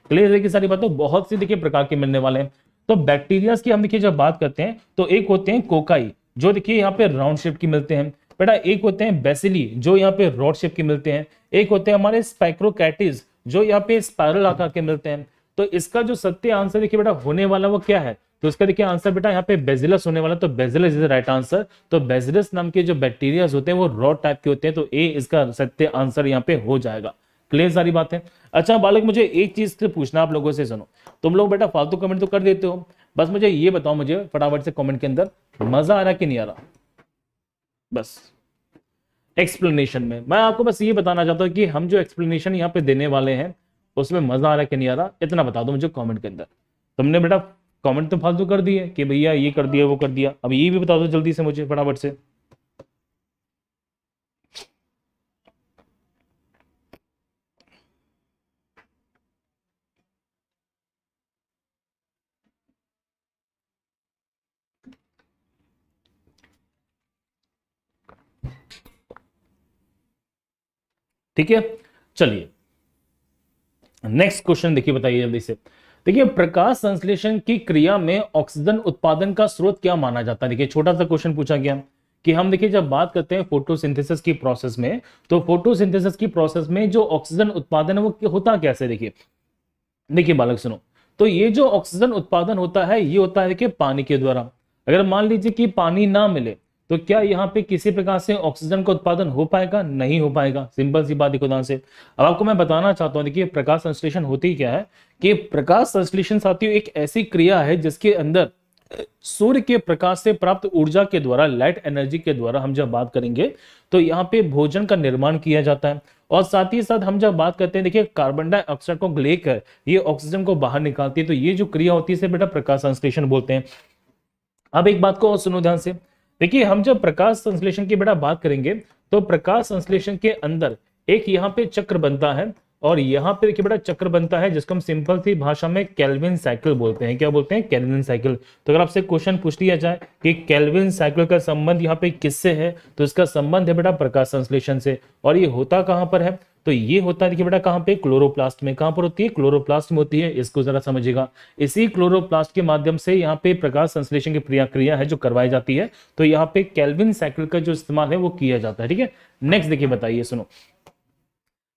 क्लियर देखिए सारी बात तो बहुत सी देखिए प्रकार के मिलने वाले हैं तो बैक्टीरिया की हम देखिए जब बात करते हैं तो एक होते हैं कोकाई जो देखिए यहाँ पे राउंड शेप की मिलते हैं बेटा एक होते हैं बेसिली जो यहाँ पे रॉड शेप के मिलते हैं एक होते हैं हमारे स्पाइक्रोकैटिस जो यहाँ पे स्पायरल आकार के मिलते हैं तो इसका जो सत्य आंसर देखिए बेटा होने वाला वो क्या है तो इसका देखिए आंसर बेटा यहाँ पे बेजिलस होने वाला तो बेजिलस इज राइट आंसर तो बेजिलस नाम के जो बैक्टीरिया होते हैं वो रॉड टाइप के होते हैं तो ए इसका सत्य आंसर यहाँ पे हो जाएगा क्लियर सारी बात है अच्छा बालक मुझे एक चीज पूछना आप लोगों से सुनो तुम लोग बेटा फालतू कमेंट तो कर देते हो बस मुझे ये बताओ मुझे फटाफट से कमेंट के अंदर मजा आ रहा कि नहीं आ रहा बस एक्सप्लेनेशन में मैं आपको बस ये बताना चाहता हूँ कि हम जो एक्सप्लेनेशन यहाँ पे देने वाले हैं उसमें मजा आ रहा कि नहीं आ रहा इतना बता दो मुझे कॉमेंट के अंदर तुमने बेटा कॉमेंट तो फालतू कर दिए कि भैया ये कर दिया वो कर दिया अब ये भी बता दो जल्दी से मुझे फटाफट से ठीक है चलिए नेक्स्ट क्वेश्चन देखिए बताइए जल्दी से देखिए प्रकाश संश्लेषण की क्रिया में ऑक्सीजन उत्पादन का स्रोत क्या माना जाता है देखिए छोटा सा क्वेश्चन पूछा गया कि हम देखिए जब बात करते हैं फोटोसिंथेसिस की प्रोसेस में तो फोटोसिंथेसिस की प्रोसेस में जो ऑक्सीजन उत्पादन है वो होता कैसे देखिए देखिए बालक सुनो तो ये जो ऑक्सीजन उत्पादन होता है ये होता है देखिए पानी के द्वारा अगर मान लीजिए कि पानी ना मिले तो क्या यहाँ पे किसी प्रकार से ऑक्सीजन का उत्पादन हो पाएगा नहीं हो पाएगा सिंपल सी बात ध्यान से अब आपको मैं बताना चाहता हूँ देखिए प्रकाश संश्लेषण होती क्या है कि प्रकाश संश्लेषण साथियों एक ऐसी क्रिया है जिसके अंदर सूर्य के प्रकाश से प्राप्त ऊर्जा के द्वारा लाइट एनर्जी के द्वारा हम जब बात करेंगे तो यहाँ पे भोजन का निर्माण किया जाता है और साथ ही साथ हम जब बात करते हैं देखिए कार्बन डाइऑक्साइड को लेकर ये ऑक्सीजन को बाहर निकालती है तो ये जो क्रिया होती है बेटा प्रकाश संश्लेषण बोलते हैं अब एक बात को और सुनो ध्यान से देखिए हम जब प्रकाश संश्लेषण की बेटा बात करेंगे तो प्रकाश संश्लेषण के अंदर एक यहाँ पे चक्र बनता है और यहाँ पे देखिए बेटा चक्र बनता है जिसको हम सिंपल सी भाषा में कैलविन साइकिल बोलते हैं क्या बोलते हैं कैलविन साइकिल तो अगर आपसे क्वेश्चन पूछ लिया जाए कि कैलविन साइकिल का संबंध यहाँ पे किससे है तो इसका संबंध है बेटा प्रकाश संश्लेषण से और ये होता कहाँ पर है तो ये होता है देखिए बेटा कहां पे क्लोरोप्लास्ट में कहां पर होती है क्लोरोप्लास्ट में होती है इसको जरा समझिएगा इसी क्लोरोप्लास्ट के माध्यम से यहाँ पे प्रकाश संश्लेषण की प्रक्रिया है जो करवाई जाती है तो यहाँ पे कैलविन साइकिल का जो इस्तेमाल है वो किया जाता है ठीक है नेक्स्ट देखिए बताइए सुनो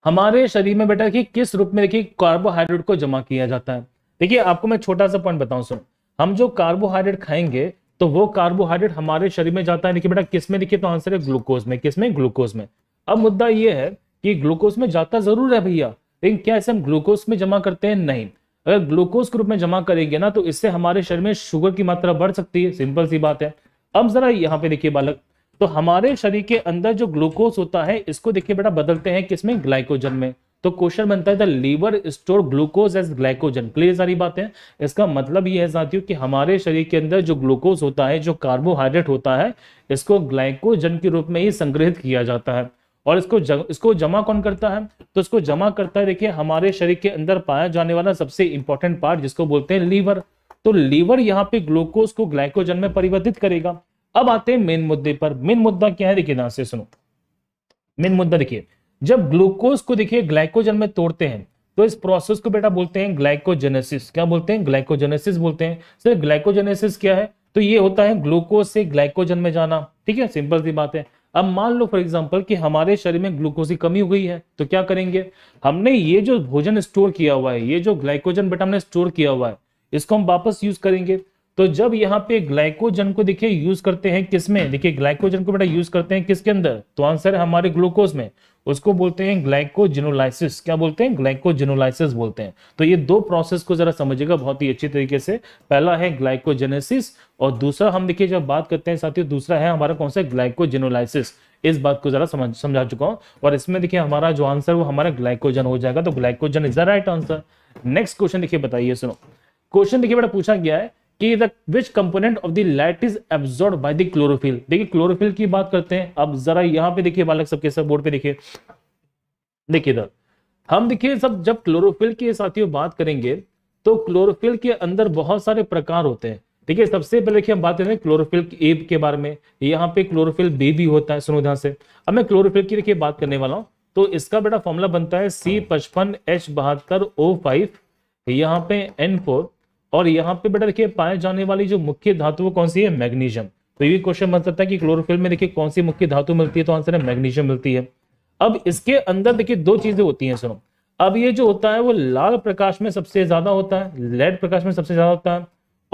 हमारे शरीर में बेटा कि किस रूप में देखिए कार्बोहाइड्रेट को जमा किया जाता है देखिए आपको मैं छोटा सा पॉइंट बताऊं सुनो हम जो कार्बोहाइड्रेट खाएंगे तो वो कार्बोहाइड्रेट हमारे शरीर में जाता है देखिए बेटा किस में देखिए तो आंसर है ग्लूकोज में किस में ग्लूकोज में अब मुद्दा ये है कि ग्लूकोज में जाता जरूर है भैया लेकिन क्या इसे हम ग्लूकोज में जमा करते हैं नहीं अगर ग्लूकोज के रूप में जमा करेंगे ना तो इससे हमारे शरीर में शुगर की मात्रा बढ़ सकती है सिंपल सी बात है अब जरा यहाँ पे देखिए बालक तो हमारे शरीर के अंदर जो ग्लूकोज होता है इसको देखिए बेटा बदलते हैं किसमें ग्लाइकोजन में तो क्वेश्चन बनता है the liver store glucose as glycogen clear सारी बात है इसका मतलब यह है साथियों कि हमारे शरीर के अंदर जो ग्लूकोज होता है जो कार्बोहाइड्रेट होता है इसको ग्लाइकोजन के रूप में ही संग्रहित किया जाता है और इसको जग, इसको जमा कौन करता है तो इसको जमा करता है देखिए हमारे शरीर के अंदर पाया जाने वाला सबसे इंपॉर्टेंट पार्ट जिसको बोलते हैं लीवर तो लीवर यहाँ पे ग्लूकोज को ग्लाइकोजन में परिवर्तित करेगा अब आते हैं मेन मुद्दे पर मेन मुद्दा क्या है देखिए ध्यान से सुनो मेन मुद्दा देखिए जब ग्लूकोज को देखिए ग्लाइकोजन में तोड़ते हैं तो इस प्रोसेस को बेटा बोलते हैं ग्लाइकोजेनेसिस क्या बोलते हैं ग्लाइकोजेनेसिस बोलते हैं सर तो ग्लाइकोजेनेसिस क्या है तो ये होता है ग्लूकोज से ग्लाइकोजन में जाना ठीक है सिंपल सी बात है अब मान लो फॉर एग्जाम्पल कि हमारे शरीर में ग्लूकोज की कमी हो गई है तो क्या करेंगे हमने ये जो भोजन स्टोर किया हुआ है ये जो ग्लाइकोजन बेटा हमने स्टोर किया हुआ है इसको हम वापस यूज करेंगे तो जब यहाँ पे ग्लाइकोजन को देखिए यूज करते हैं किसमें देखिए ग्लाइकोजन को बेटा यूज करते हैं किसके अंदर तो आंसर है हमारे ग्लूकोज में उसको बोलते हैं ग्लाइकोजिनोलाइसिस क्या बोलते हैं ग्लाइकोजिनोलाइसिस बोलते हैं तो ये दो प्रोसेस को जरा समझिएगा बहुत ही अच्छी तरीके से पहला है ग्लाइकोजेनेसिस और दूसरा हम देखिए जब बात करते हैं साथियों दूसरा है हमारा कौन सा ग्लाइकोजिनोलाइसिस इस बात को जरा समझ समझा चुका हूं और इसमें देखिए हमारा जो आंसर वो हमारा ग्लाइकोजन हो जाएगा तो glycogen is the right answer next question देखिए बताइए सुनो क्वेश्चन देखिए बड़ा पूछा गया है कि the which component of the light is absorb by the chlorophyll देखिए क्लोरोफिल की बात करते हैं अब जरा यहां पे देखिए बालक सबके सब बोर्ड पे देखिए देखिए इधर हम देखिए सब जब क्लोरोफिल के साथियों बात करेंगे तो क्लोरोफिल के अंदर बहुत सारे प्रकार होते हैं देखिए सबसे पहले देखिए हम बात करें क्लोरोफिल ए के बारे में यहाँ पे क्लोरोफिल बी भी होता है सुनो ध्यान से अब मैं क्लोरोफिल की देखिए बात करने वाला हूँ तो इसका बेटा फॉर्मूला बनता है सी पचपन एच बहत्तर ओ फाइव यहाँ पे एन फोर और यहाँ पे बेटा देखिए पाए जाने वाली जो मुख्य धातु कौन सी है मैग्नीशियम तो ये क्वेश्चन बन सकता है कि क्लोरोफिल में देखिए कौन सी मुख्य धातु मिलती है तो आंसर है मैग्नीशियम मिलती है अब इसके अंदर देखिए दो चीजें होती हैं सुनो अब ये जो होता है वो लाल प्रकाश में सबसे ज्यादा होता है लेड प्रकाश में सबसे ज्यादा होता है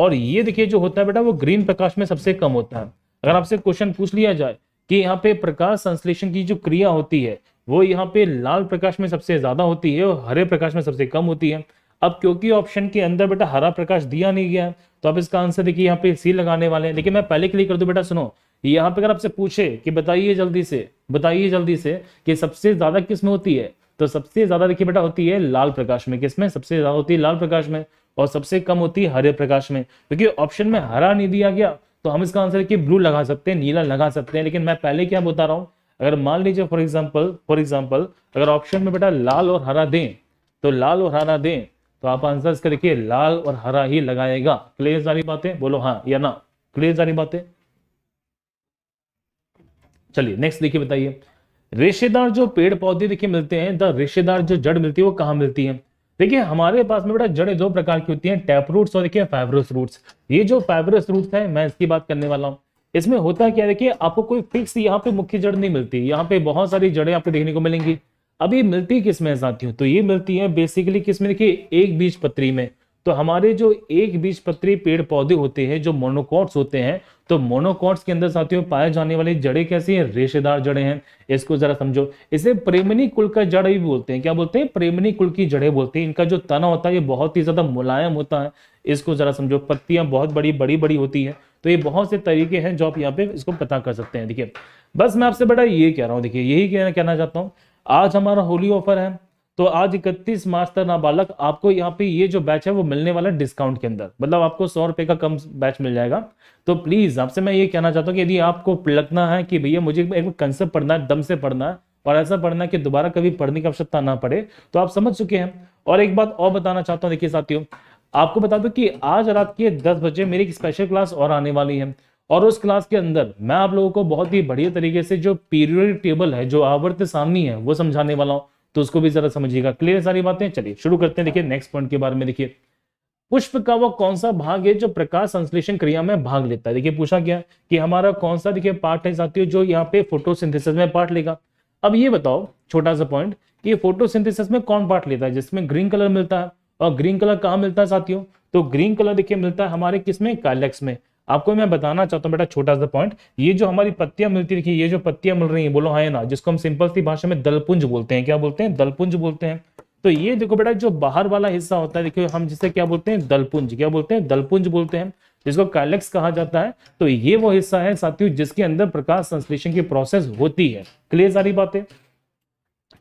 और ये देखिए जो होता है बेटा वो ग्रीन प्रकाश में सबसे कम होता है अगर आपसे क्वेश्चन पूछ लिया जाए कि यहाँ पे प्रकाश संश्लेषण की जो क्रिया होती है वो यहाँ पे लाल प्रकाश में सबसे ज्यादा होती है और हरे प्रकाश में सबसे कम होती है अब क्योंकि ऑप्शन के अंदर बेटा हरा प्रकाश दिया नहीं गया तो अब इसका आंसर देखिए यहाँ पे सी लगाने वाले हैं लेकिन मैं पहले क्लिक कर दू बेटा सुनो यहाँ पे अगर आपसे पूछे कि बताइए जल्दी से बताइए जल्दी से कि सबसे ज्यादा किसमें होती है तो सबसे ज्यादा देखिए बेटा होती है लाल प्रकाश में किसमें सबसे ज्यादा होती है लाल प्रकाश में और सबसे कम होती है हरे प्रकाश में क्योंकि ऑप्शन में हरा नहीं दिया गया तो हम इसका आंसर देखिए ब्लू लगा सकते हैं नीला लगा सकते हैं लेकिन मैं पहले क्या बता रहा हूँ अगर मान लीजिए फॉर एग्जाम्पल फॉर एग्जाम्पल अगर ऑप्शन में बेटा लाल और हरा दें तो लाल और हरा दें तो आप आंसर इसका देखिए लाल और हरा ही लगाएगा क्लियर सारी बातें बोलो हाँ या ना क्लियर सारी बातें चलिए नेक्स्ट देखिए बताइए रेशेदार जो पेड़ पौधे देखिए मिलते हैं द रेशेदार जो जड़ मिलती है वो कहाँ मिलती है देखिए हमारे पास में बेटा जड़ें दो प्रकार की होती हैं टैप रूट्स और देखिए फाइबरस रूट्स ये जो फाइबरस रूट्स है मैं इसकी बात करने वाला हूँ इसमें होता है क्या देखिए आपको कोई फिक्स यहाँ पे मुख्य जड़ नहीं मिलती यहाँ पे बहुत सारी जड़ें आपको देखने को मिलेंगी अब ये मिलती किस में साथियों तो ये मिलती है बेसिकली किस में देखिए एक बीज पत्री में तो हमारे जो एक बीज पत्री पेड़ पौधे होते हैं जो मोनोकॉट्स होते हैं तो मोनोकॉट्स के अंदर साथियों पाए जाने वाली जड़े कैसी हैं रेशेदार जड़े हैं इसको जरा समझो इसे प्रेमनी कुल का जड़ भी बोलते हैं क्या बोलते हैं प्रेमनी कुल की जड़े बोलते हैं इनका जो तना होता है ये बहुत ही ज्यादा मुलायम होता है इसको जरा समझो पत्तियां बहुत बड़ी बड़ी बड़ी होती है तो ये बहुत से तरीके हैं जो आप यहाँ पे इसको पता कर सकते हैं देखिए बस मैं आपसे बड़ा ये कह रहा हूँ देखिए यही कहना चाहता हूँ आज हमारा होली ऑफर है तो आज इकतीस मार्च तक नाबालक आपको यहाँ पे ये जो बैच है वो मिलने वाला डिस्काउंट के अंदर मतलब आपको सौ रुपए का कम बैच मिल जाएगा तो प्लीज आपसे मैं ये कहना चाहता हूँ कि यदि आपको लगना है कि भैया मुझे एक कंसेप्ट पढ़ना है दम से पढ़ना है और ऐसा पढ़ना है कि दोबारा कभी पढ़ने की आवश्यकता ना पड़े तो आप समझ चुके हैं और एक बात और बताना चाहता हूँ देखिए साथियों आपको बता दो कि आज रात के दस बजे मेरी एक स्पेशल क्लास और आने वाली है और उस क्लास के अंदर मैं आप लोगों को बहुत ही बढ़िया तरीके से जो पीरियड टेबल है जो आवर्त सामनी है वो समझाने वाला हूँ तो उसको भी जरा समझिएगा क्लियर सारी बातें चलिए शुरू करते हैं देखिए नेक्स्ट पॉइंट के बारे में देखिए पुष्प का वो कौन सा भाग है जो प्रकाश संश्लेषण क्रिया में भाग लेता है देखिए पूछा गया कि हमारा कौन सा देखिए पार्ट है साथियों जो यहाँ पे फोटोसिंथेसिस में पार्ट लेगा अब ये बताओ छोटा सा पॉइंट कि फोटोसिंथेसिस में कौन पार्ट लेता है जिसमें ग्रीन कलर मिलता है और ग्रीन कलर कहाँ मिलता है साथियों तो ग्रीन कलर देखिए मिलता है हमारे किसमें कैलेक्स में आपको मैं बताना चाहता हूँ बेटा छोटा सा पॉइंट ये जो हमारी पत्तियां मिलती देखिए ये जो पत्तियां मिल रही है बोलो हाँ ना जिसको हम सिंपल सी भाषा में दलपुंज बोलते हैं क्या बोलते हैं दलपुंज बोलते हैं तो ये देखो बेटा जो बाहर वाला हिस्सा होता है देखियो हम जिसे क्या बोलते हैं दलपुंज क्या बोलते हैं दलपुंज बोलते हैं जिसको कैलेक्स कहा जाता है तो ये वो हिस्सा है साथियों जिसके अंदर प्रकाश संश्लेषण की प्रोसेस होती है क्लियर सारी बातें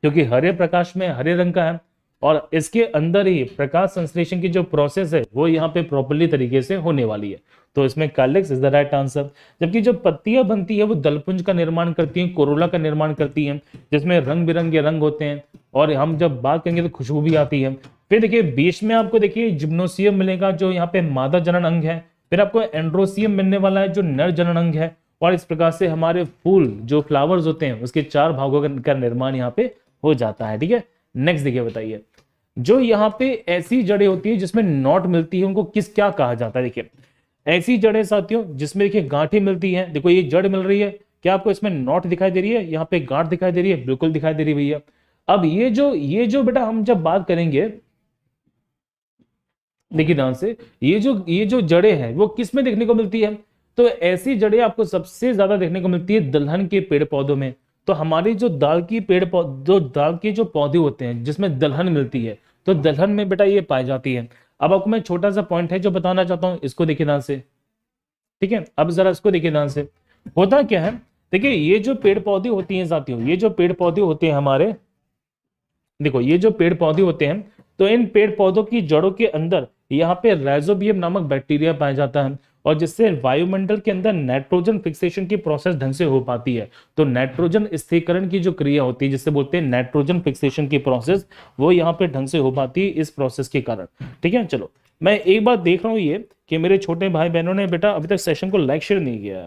क्योंकि हरे प्रकाश में हरे रंग का है और इसके अंदर ही प्रकाश संश्लेषण की जो प्रोसेस है वो यहाँ पे प्रॉपरली तरीके से होने वाली है तो इसमें calyx is the right answer जबकि जो पत्तियां बनती है वो दलपुंज का निर्माण करती हैं कोरोला का निर्माण करती हैं जिसमें रंग बिरंगे रंग होते हैं और हम जब बात करेंगे तो खुशबू भी आती है फिर देखिए बीच में आपको देखिए जिम्नोसियम मिलेगा जो यहाँ पे मादा जनन अंग है फिर आपको एंड्रोसियम मिलने वाला है जो नर जनन अंग है और इस प्रकार से हमारे फूल जो फ्लावर्स होते हैं उसके चार भागों का निर्माण यहाँ पे हो जाता है ठीक है नेक्स्ट देखिए बताइए जो यहाँ पे ऐसी जड़ें होती है जिसमें नॉट मिलती है उनको किस क्या कहा जाता है देखिए ऐसी जड़ें साथियों जिसमें देखिए गांठें मिलती हैं देखो ये जड़ मिल रही है क्या आपको इसमें नॉट दिखाई दे रही है यहाँ पे गांठ दिखाई दे रही है बिल्कुल दिखाई दे रही भैया अब ये जो ये जो बेटा हम जब बात करेंगे देखिए ध्यान से ये जो ये जो जड़े हैं वो किस में देखने को मिलती है तो ऐसी जड़े आपको सबसे ज्यादा देखने को मिलती है दलहन के पेड़ पौधों में तो हमारी जो दाल की पेड़ जो दाल के जो पौधे होते हैं जिसमें दलहन मिलती है तो दलहन में बेटा ये पाई जाती है अब आपको मैं छोटा सा पॉइंट है जो बताना चाहता हूँ इसको देखिए ध्यान से ठीक है अब जरा इसको देखिए ध्यान से होता क्या है देखिए ये जो पेड़ पौधे होती हैं साथियों ये जो पेड़ पौधे होते हैं हमारे देखो ये जो पेड़ पौधे होते हैं तो इन पेड़ पौधों की जड़ों के अंदर यहाँ पे राइजोबियम नामक बैक्टीरिया पाया जाता है और जिससे वायुमंडल के अंदर नाइट्रोजन फिक्सेशन की प्रोसेस ढंग से हो पाती है तो नाइट्रोजन स्थिरीकरण की जो क्रिया होती है जिससे बोलते हैं नाइट्रोजन फिक्सेशन की प्रोसेस वो यहाँ पे ढंग से हो पाती है इस प्रोसेस के कारण ठीक है चलो मैं एक बात देख रहा हूँ ये कि मेरे छोटे भाई बहनों ने बेटा अभी तक सेशन को लाइक शेयर नहीं किया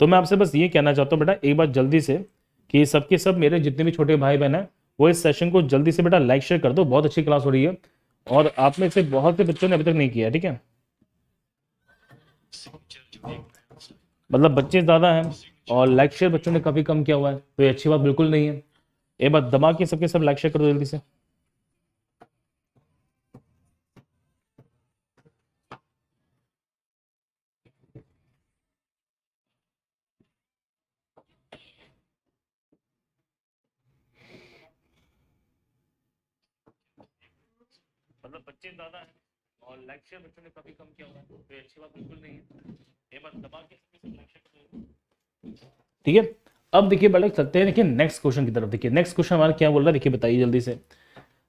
तो मैं आपसे बस ये कहना चाहता हूँ बेटा एक बार जल्दी से कि सबके सब मेरे जितने भी छोटे भाई बहन हैं वो इस सेशन को जल्दी से बेटा लाइक शेयर कर दो बहुत अच्छी क्लास हो रही है और आप में से बहुत से बच्चों ने अभी तक नहीं किया ठीक है मतलब बच्चे ज़्यादा हैं और लाइक शेयर बच्चों ने काफ़ी कम किया हुआ है तो ये अच्छी बात बिल्कुल नहीं है ये बात दबा के सबके सब लाइक शेयर कर दो जल्दी से मतलब बच्चे ज़्यादा हैं और लक्ष्य बच्चों ने कभी कम किया होगा तो अच्छी बात बिल्कुल नहीं है ये दबा के लक्ष्य ठीक है अब देखिए बढ़ सकते हैं देखिए नेक्स्ट क्वेश्चन की तरफ देखिए नेक्स्ट क्वेश्चन हमारा क्या बोल रहा है देखिए बताइए जल्दी से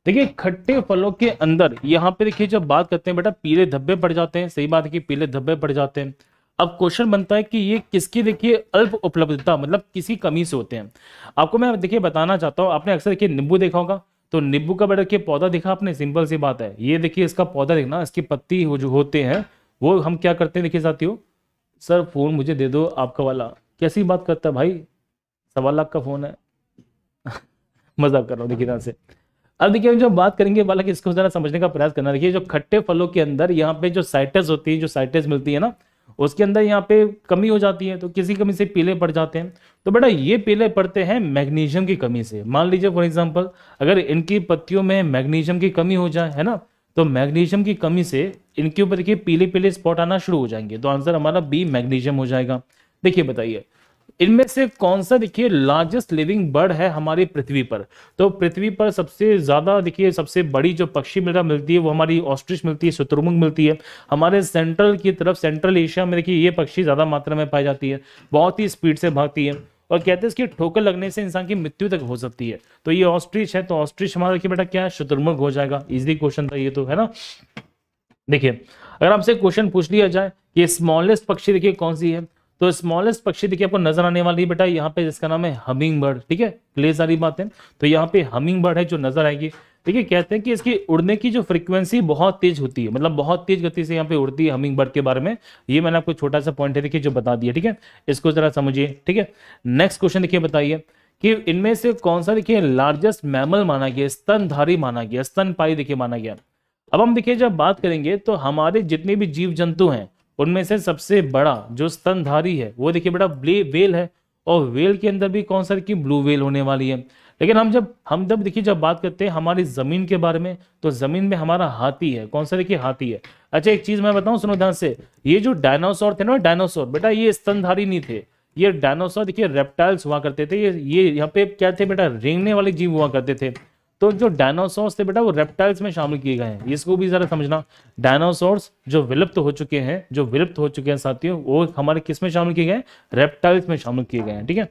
देखिए खट्टे फलों के अंदर यहाँ पे देखिए जब बात करते हैं बेटा पीले धब्बे पड़ जाते हैं सही बात है कि पीले धब्बे पड़ जाते हैं अब क्वेश्चन बनता है कि ये किसकी देखिए अल्प उपलब्धता मतलब किसी कमी से होते हैं आपको मैं देखिए बताना चाहता हूँ आपने अक्सर देखिए नींबू देखा होगा तो नींबू का बेटा पौधा देखा आपने सिंपल सी बात है ये देखिए इसका पौधा देखना इसकी पत्ती हो जो होते हैं वो हम क्या करते हैं देखिए साथियों सर फ़ोन मुझे दे दो आपका वाला कैसी बात करता है भाई सवा लाख का फ़ोन है मजाक कर रहा हूँ देखिए से अब देखिए हम जो बात करेंगे वाला कि इसको ज़रा समझने का प्रयास करना देखिए जो खट्टे फलों के अंदर यहाँ पे जो साइटस होती है जो साइटस मिलती है ना उसके अंदर यहाँ पे कमी हो जाती है तो किसी कमी से पीले पड़ जाते हैं तो बेटा ये पीले पड़ते हैं मैग्नीशियम की कमी से मान लीजिए फॉर एग्जाम्पल अगर इनकी पत्तियों में मैग्नीशियम की कमी हो जाए है ना तो मैग्नीशियम की कमी से इनके ऊपर देखिए पीले पीले स्पॉट आना शुरू हो जाएंगे तो आंसर हमारा बी मैग्नीशियम हो जाएगा देखिए बताइए इनमें से कौन सा देखिए लार्जेस्ट लिविंग बर्ड है हमारी पृथ्वी पर तो पृथ्वी पर सबसे ज्यादा देखिए सबसे बड़ी जो पक्षी मृदा मिलती है वो हमारी ऑस्ट्रिच मिलती है शुतुर्मुख मिलती है हमारे सेंट्रल की तरफ सेंट्रल एशिया में देखिए ये पक्षी ज्यादा मात्रा में पाई जाती है बहुत ही स्पीड से भागती है और कहते हैं इसकी ठोकर लगने से इंसान की मृत्यु तक हो सकती है तो ये ऑस्ट्रिच है तो ऑस्ट्रिच हमारा देखिए बेटा क्या है शत्रुमुग हो जाएगा इजी क्वेश्चन था ये तो है ना देखिए अगर आपसे क्वेश्चन पूछ लिया जाए कि स्मॉलेस्ट पक्षी देखिए कौन सी है तो स्मॉलेस्ट पक्षी देखिए आपको नजर आने वाली बेटा यहाँ पे जिसका नाम है हमिंग बर्ड ठीक है क्ले सारी है तो यहाँ पे हमिंग बर्ड है जो नजर आएगी ठीक है कहते हैं कि इसकी उड़ने की जो फ्रीक्वेंसी बहुत तेज होती है मतलब बहुत तेज गति से यहाँ पे उड़ती है हमिंग बर्ड के बारे में ये मैंने आपको छोटा सा पॉइंट है देखिए जो बता दिया ठीक है इसको जरा समझिए ठीक है नेक्स्ट क्वेश्चन देखिए बताइए कि इनमें से कौन सा देखिए लार्जेस्ट मैमल माना गया स्तनधारी माना गया स्तनपाई देखिए माना गया अब हम देखिए जब बात करेंगे तो हमारे जितने भी जीव जंतु हैं उनमें से सबसे बड़ा जो स्तनधारी है वो देखिए बेटा वेल है और वेल के अंदर भी कौन सा की ब्लू वेल होने वाली है लेकिन हम जब हम जब देखिए जब बात करते हैं हमारी ज़मीन के बारे में तो ज़मीन में हमारा हाथी है कौन सा देखिए हाथी है अच्छा एक चीज़ मैं बताऊं सुनो ध्यान से ये जो डायनासोर थे ना डायनासोर बेटा ये स्तनधारी नहीं थे ये डायनासोर देखिए रेप्टाइल्स हुआ करते थे ये ये यहाँ पे क्या थे बेटा रेंगने वाले जीव हुआ करते थे तो जो डायनासोर्स थे बेटा वो रेप्टाइल्स में शामिल किए गए हैं इसको भी ज़रा समझना डायनासोर्स जो विलुप्त हो चुके हैं जो विलुप्त हो चुके हैं साथियों वो हमारे किस में शामिल किए गए रेप्टाइल्स में शामिल किए गए हैं ठीक है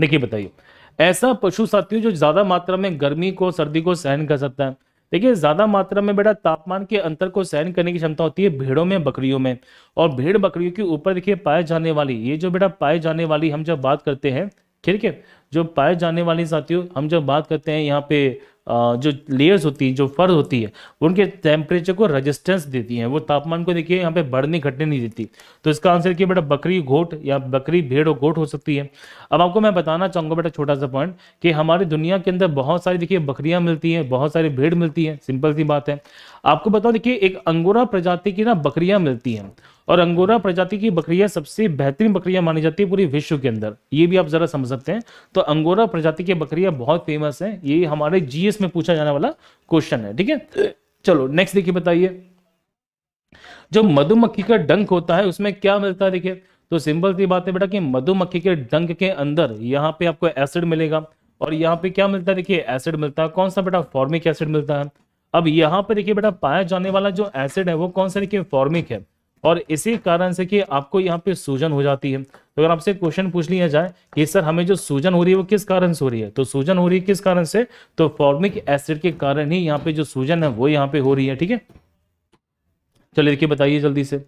देखिए बताइए ऐसा पशु साथियों जो ज़्यादा मात्रा में गर्मी को सर्दी को सहन कर सकता है देखिए ज्यादा मात्रा में बेटा तापमान के अंतर को सहन करने की क्षमता होती है भेड़ों में बकरियों में और भेड़ बकरियों के ऊपर देखिए पाए जाने वाली ये जो बेटा पाए जाने वाली हम जब बात करते हैं ठीक है जो पाए जाने वाली साथियों हम जब बात करते हैं यहाँ पे जो लेयर्स होती है जो फर्द होती है उनके टेम्परेचर को रेजिस्टेंस देती है वो तापमान को देखिए यहाँ पे बढ़ने घटने नहीं देती तो इसका आंसर क्या बेटा बकरी घोट या बकरी भेड़ और घोट हो सकती है अब आपको मैं बताना चाहूँगा बेटा छोटा सा पॉइंट कि हमारी दुनिया के अंदर बहुत सारी देखिए बकरियाँ मिलती हैं बहुत सारी भेड़ मिलती है सिंपल सी बात है आपको बताओ देखिए एक अंगोरा प्रजाति की ना बकरियाँ मिलती हैं और अंगोरा प्रजाति की बकरियां सबसे बेहतरीन बकरियां मानी जाती है पूरी विश्व के अंदर ये भी आप जरा समझ सकते हैं तो अंगोरा प्रजाति की बकरियां बहुत फेमस हैं ये हमारे जीएस में पूछा जाने वाला क्वेश्चन है ठीक है चलो नेक्स्ट देखिए बताइए जो मधुमक्खी का डंक होता है उसमें क्या मिलता है देखिए तो सिंपल सी बात है बेटा कि मधुमक्खी के डंक के अंदर यहाँ पे आपको एसिड मिलेगा और यहाँ पे क्या मिलता है देखिए एसिड मिलता है कौन सा बेटा फॉर्मिक एसिड मिलता है अब यहाँ पे देखिए बेटा पाया जाने वाला जो एसिड है वो कौन सा देखिए फॉर्मिक है और इसी कारण से कि आपको यहाँ पे सूजन हो जाती है तो अगर आपसे क्वेश्चन पूछ लिया जाए कि सर हमें जो सूजन हो रही है वो किस कारण से हो रही है तो सूजन हो रही है किस कारण से तो फॉर्मिक एसिड के कारण ही यहाँ पे जो सूजन है वो यहाँ पे हो रही है ठीक है चलिए देखिए बताइए जल्दी से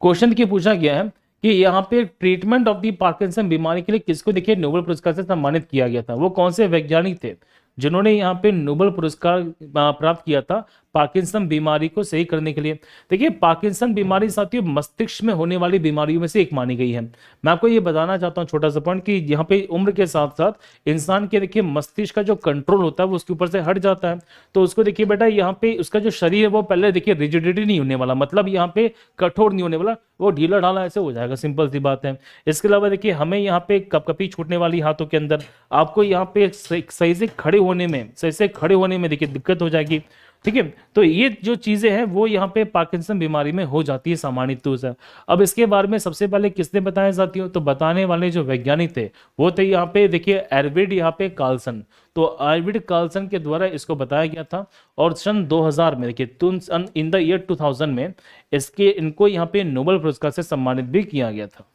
क्वेश्चन की पूछा गया है कि यहाँ पे ट्रीटमेंट ऑफ दी पार्किंसन बीमारी के लिए किसको देखिए नोबल पुरस्कार से सम्मानित किया गया था वो कौन से वैज्ञानिक थे जिन्होंने यहाँ पे नोबल पुरस्कार प्राप्त किया था पार्किंसन बीमारी को सही करने के लिए देखिए पार्किंसन बीमारी साथियों मस्तिष्क में होने वाली बीमारियों में से एक मानी गई है मैं आपको ये बताना चाहता हूँ छोटा सा पॉइंट कि यहाँ पे उम्र के साथ साथ इंसान के देखिए मस्तिष्क का जो कंट्रोल होता है वो उसके ऊपर से हट जाता है तो उसको देखिए बेटा यहाँ पे उसका जो शरीर है वो पहले देखिए रिजिडिटी नहीं होने वाला मतलब यहाँ पे कठोर नहीं होने वाला वो ढीला ढाला ऐसे हो जाएगा सिंपल सी बात है इसके अलावा देखिए हमें यहाँ पे कपकपी छूटने वाली हाथों के अंदर आपको यहाँ पे सही से खड़े होने में सही से खड़े होने में देखिए दिक्कत हो जाएगी ठीक है तो ये जो चीज़ें हैं वो यहाँ पे पार्किंसन बीमारी में हो जाती है सामान्य तौर से अब इसके बारे में सबसे पहले किसने बताया जाती हूँ तो बताने वाले जो वैज्ञानिक थे वो थे यहाँ पे देखिए एरविड यहाँ पे कार्लसन तो एर्विड कार्लसन के द्वारा इसको बताया गया था और सन 2000 में देखिए इन द ईयर थाउजेंड में इसके इनको यहाँ पे नोबल पुरस्कार से सम्मानित भी किया गया था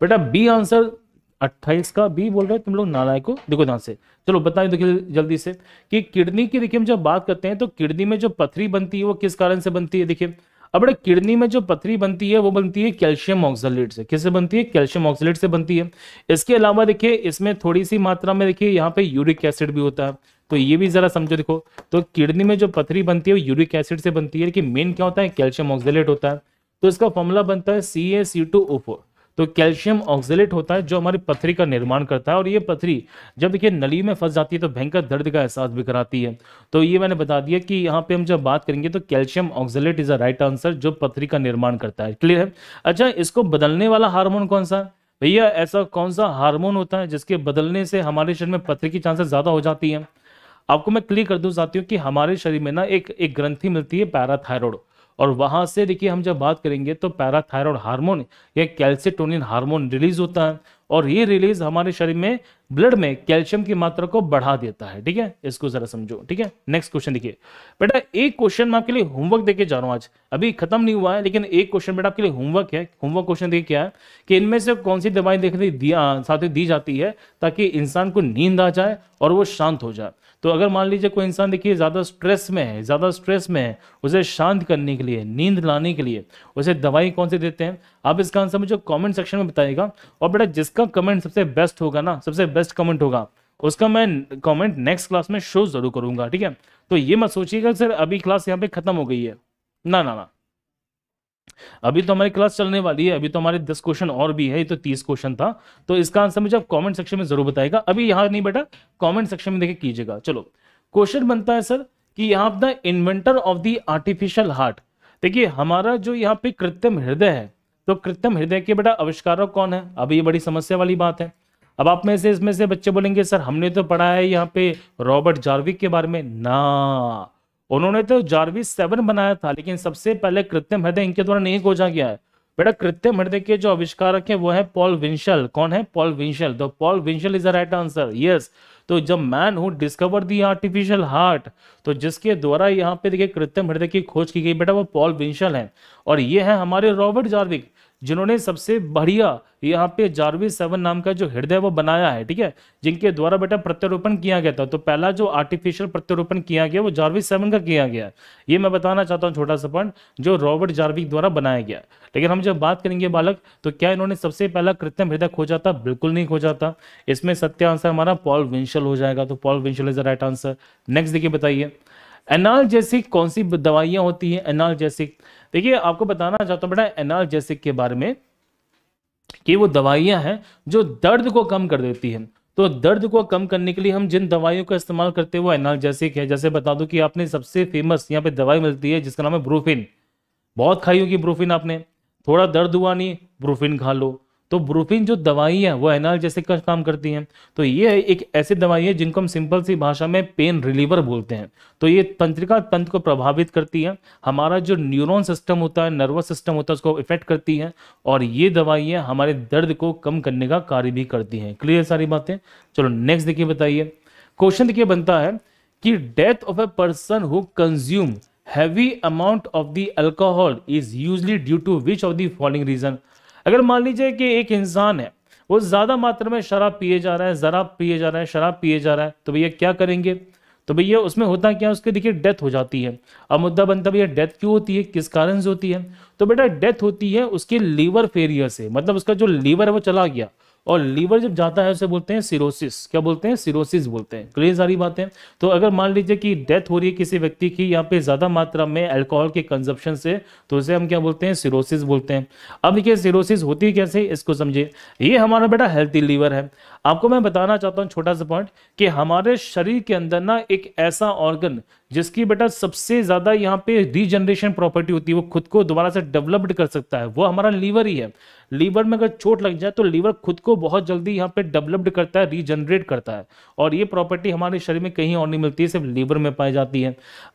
बेटा बी आंसर अट्ठाईस का बी बोल रहे हो तुम लोग नालायक हो देखो ध्यान से चलो बताए देखिए जल्दी से कि किडनी की देखिए हम जब बात करते हैं तो किडनी में जो पथरी बनती है वो किस कारण से बनती है देखिए अब किडनी में जो पथरी बनती है वो बनती है कैल्शियम ऑक्सलेट से किससे बनती है कैल्शियम ऑक्सलेट से बनती है इसके अलावा देखिए इसमें थोड़ी सी मात्रा में देखिए यहाँ पे यूरिक एसिड भी होता है तो ये भी जरा समझो देखो तो किडनी में जो पथरी बनती है वो यूरिक एसिड से बनती है लेकिन मेन क्या होता है कैल्शियम ऑक्सलेट होता है तो इसका फॉर्मूला बनता है C A C two O four तो कैल्शियम ऑक्जेलेट होता है जो हमारी पथरी का निर्माण करता है और ये पथरी जब देखिए नली में फंस जाती है तो भयंकर दर्द का एहसास भी कराती है तो ये मैंने बता दिया कि यहाँ पे हम जब बात करेंगे तो calcium oxalate is a right answer जो पथरी का निर्माण करता है क्लियर है अच्छा इसको बदलने वाला हार्मोन कौन सा भैया ऐसा कौन सा हार्मोन होता है जिसके बदलने से हमारे शरीर में पथरी की चांसेस ज़्यादा हो जाती है आपको मैं क्लियर कर दूँ चाहती हूँ कि हमारे शरीर में ना एक एक ग्रंथि मिलती है पैराथायरॉयड और वहाँ से देखिए हम जब बात करेंगे तो पैराथायरॉयड हार्मोन या कैल्सिटोनिन हार्मोन रिलीज होता है और ये रिलीज हमारे शरीर में ब्लड में कैल्शियम की मात्रा को बढ़ा देता है ठीक है इसको जरा समझो ठीक है नेक्स्ट क्वेश्चन देखिए बेटा एक क्वेश्चन मैं आपके लिए होमवर्क देके जा रहा हूँ आज अभी खत्म नहीं हुआ है लेकिन एक क्वेश्चन बेटा आपके लिए होमवर्क है होमवर्क क्वेश्चन देखिए क्या है कि इनमें से कौन सी दवाई देखने दिया साथ ही दी जाती है ताकि इंसान को नींद आ जाए और वो शांत हो जाए तो अगर मान लीजिए कोई इंसान देखिए ज़्यादा स्ट्रेस में है ज़्यादा स्ट्रेस में है उसे शांत करने के लिए नींद लाने के लिए उसे दवाई कौन सी देते हैं आप इसका आंसर मुझे कमेंट सेक्शन में बताइएगा और बेटा जिसका कमेंट सबसे बेस्ट होगा ना सबसे बेस्ट कमेंट होगा उसका मैं कमेंट नेक्स्ट क्लास में शो जरूर करूंगा ठीक है तो ये मत सोचिएगा सर अभी क्लास यहाँ पे खत्म हो गई है ना ना ना अभी तो हमारी क्लास चलने वाली है अभी तो हमारे दस क्वेश्चन और भी है तो तीस क्वेश्चन था तो इसका आंसर मुझे आप कॉमेंट सेक्शन में जरूर बताएगा अभी यहाँ नहीं बेटा कॉमेंट सेक्शन में देखे कीजिएगा चलो क्वेश्चन बनता है सर कि यहाँ the inventor of the artificial heart देखिए हमारा जो यहाँ पे कृत्रिम हृदय है तो कृत्रिम हृदय के बेटा आविष्कारक कौन है अभी ये बड़ी समस्या वाली बात है अब आप में से इसमें से बच्चे बोलेंगे सर हमने तो पढ़ा है यहाँ पे रॉबर्ट जार्विक के बारे में ना उन्होंने तो जारवी सेवन बनाया था लेकिन सबसे पहले कृत्रिम हृदय इनके द्वारा नहीं खोजा गया है बेटा कृत्रिम हृदय के जो आविष्कारक है वो है पॉल विंशल कौन है पॉल विंशल तो Paul Winchell is the right answer yes तो जब man who discover the artificial heart तो जिसके द्वारा यहाँ पे देखिए कृत्रिम हृदय की खोज की गई बेटा वो पॉल विंशल है और ये है हमारे रॉबर्ट जार्विक जिन्होंने सबसे बढ़िया यहाँ पे जारवी सेवन नाम का जो हृदय वो बनाया है ठीक है जिनके द्वारा बेटा प्रत्यारोपण किया गया था तो पहला जो आर्टिफिशियल प्रत्यारोपण किया गया वो जारवी सेवन का किया गया ये मैं बताना चाहता हूँ छोटा सा पॉइंट जो रॉबर्ट जारविक द्वारा बनाया गया लेकिन हम जब बात करेंगे बालक तो क्या इन्होंने सबसे पहला कृत्रिम हृदय खोजा था बिल्कुल नहीं खोजा था इसमें सत्य आंसर हमारा पॉल विंशल हो जाएगा तो Paul Winchell is the right answer next देखिए बताइए एनालजेसिक कौन सी दवाइयां होती हैं एनालजेसिक देखिए आपको बताना चाहता हूँ बेटा एनालजेसिक के बारे में कि वो दवाइयां हैं जो दर्द को कम कर देती हैं तो दर्द को कम करने के लिए हम जिन दवाइयों का इस्तेमाल करते हैं वो एनालजेसिक है जैसे बता दूं कि आपने सबसे फेमस यहाँ पे दवाई मिलती है जिसका नाम है ब्रूफिन बहुत खाई होगी ब्रूफिन आपने थोड़ा दर्द हुआ नहीं ब्रूफिन खा लो तो ब्रूफिन जो दवाई है वो एनाल जैसे का काम करती है तो ये एक ऐसी दवाई है जिनको हम सिंपल सी भाषा में पेन रिलीवर बोलते हैं तो ये तंत्रिका तंत्र को प्रभावित करती है हमारा जो न्यूरॉन सिस्टम होता है नर्वस सिस्टम होता है उसको इफेक्ट करती है और ये दवाई है हमारे दर्द को कम करने का कार्य भी करती है क्लियर सारी बातें चलो नेक्स्ट देखिए बताइए क्वेश्चन देखिए बनता है कि death of a person who consume heavy amount of the alcohol is usually due to which of the following reason अगर मान लीजिए कि एक इंसान है वो ज़्यादा मात्रा में शराब पिए जा रहा है जरा पिए जा रहा है शराब पिए जा रहा है तो भैया क्या करेंगे तो भैया उसमें होता क्या है उसकी देखिए डेथ हो जाती है अब मुद्दा बनता भैया डेथ क्यों होती है किस कारण से होती है तो बेटा डेथ होती है उसके लीवर फेरियर से मतलब उसका जो लीवर है वो चला गया और लीवर जब जाता है उसे बोलते हैं सिरोसिस क्या बोलते हैं सिरोसिस बोलते हैं क्लियर सारी बातें तो अगर मान लीजिए कि डेथ हो रही है किसी व्यक्ति की यहाँ पे ज़्यादा मात्रा में अल्कोहल के कंजप्शन से तो उसे हम क्या बोलते हैं सिरोसिस बोलते हैं अब देखिए सिरोसिस होती है कैसे इसको समझिए ये हमारा बेटा हेल्थी लीवर है आपको मैं बताना चाहता हूं छोटा सा पॉइंट कि हमारे शरीर के अंदर ना एक ऐसा ऑर्गन जिसकी बेटा सबसे ज्यादा यहाँ पे रीजनरेशन प्रॉपर्टी होती है वो खुद को दोबारा से डेवलप्ड कर सकता है वो हमारा लीवर ही है लीवर में अगर चोट लग जाए तो लीवर खुद को बहुत जल्दी यहाँ पे डेवलप्ड करता है रीजनरेट करता है और ये प्रॉपर्टी हमारे शरीर में कहीं और नहीं मिलती है सिर्फ लीवर में पाई जाती है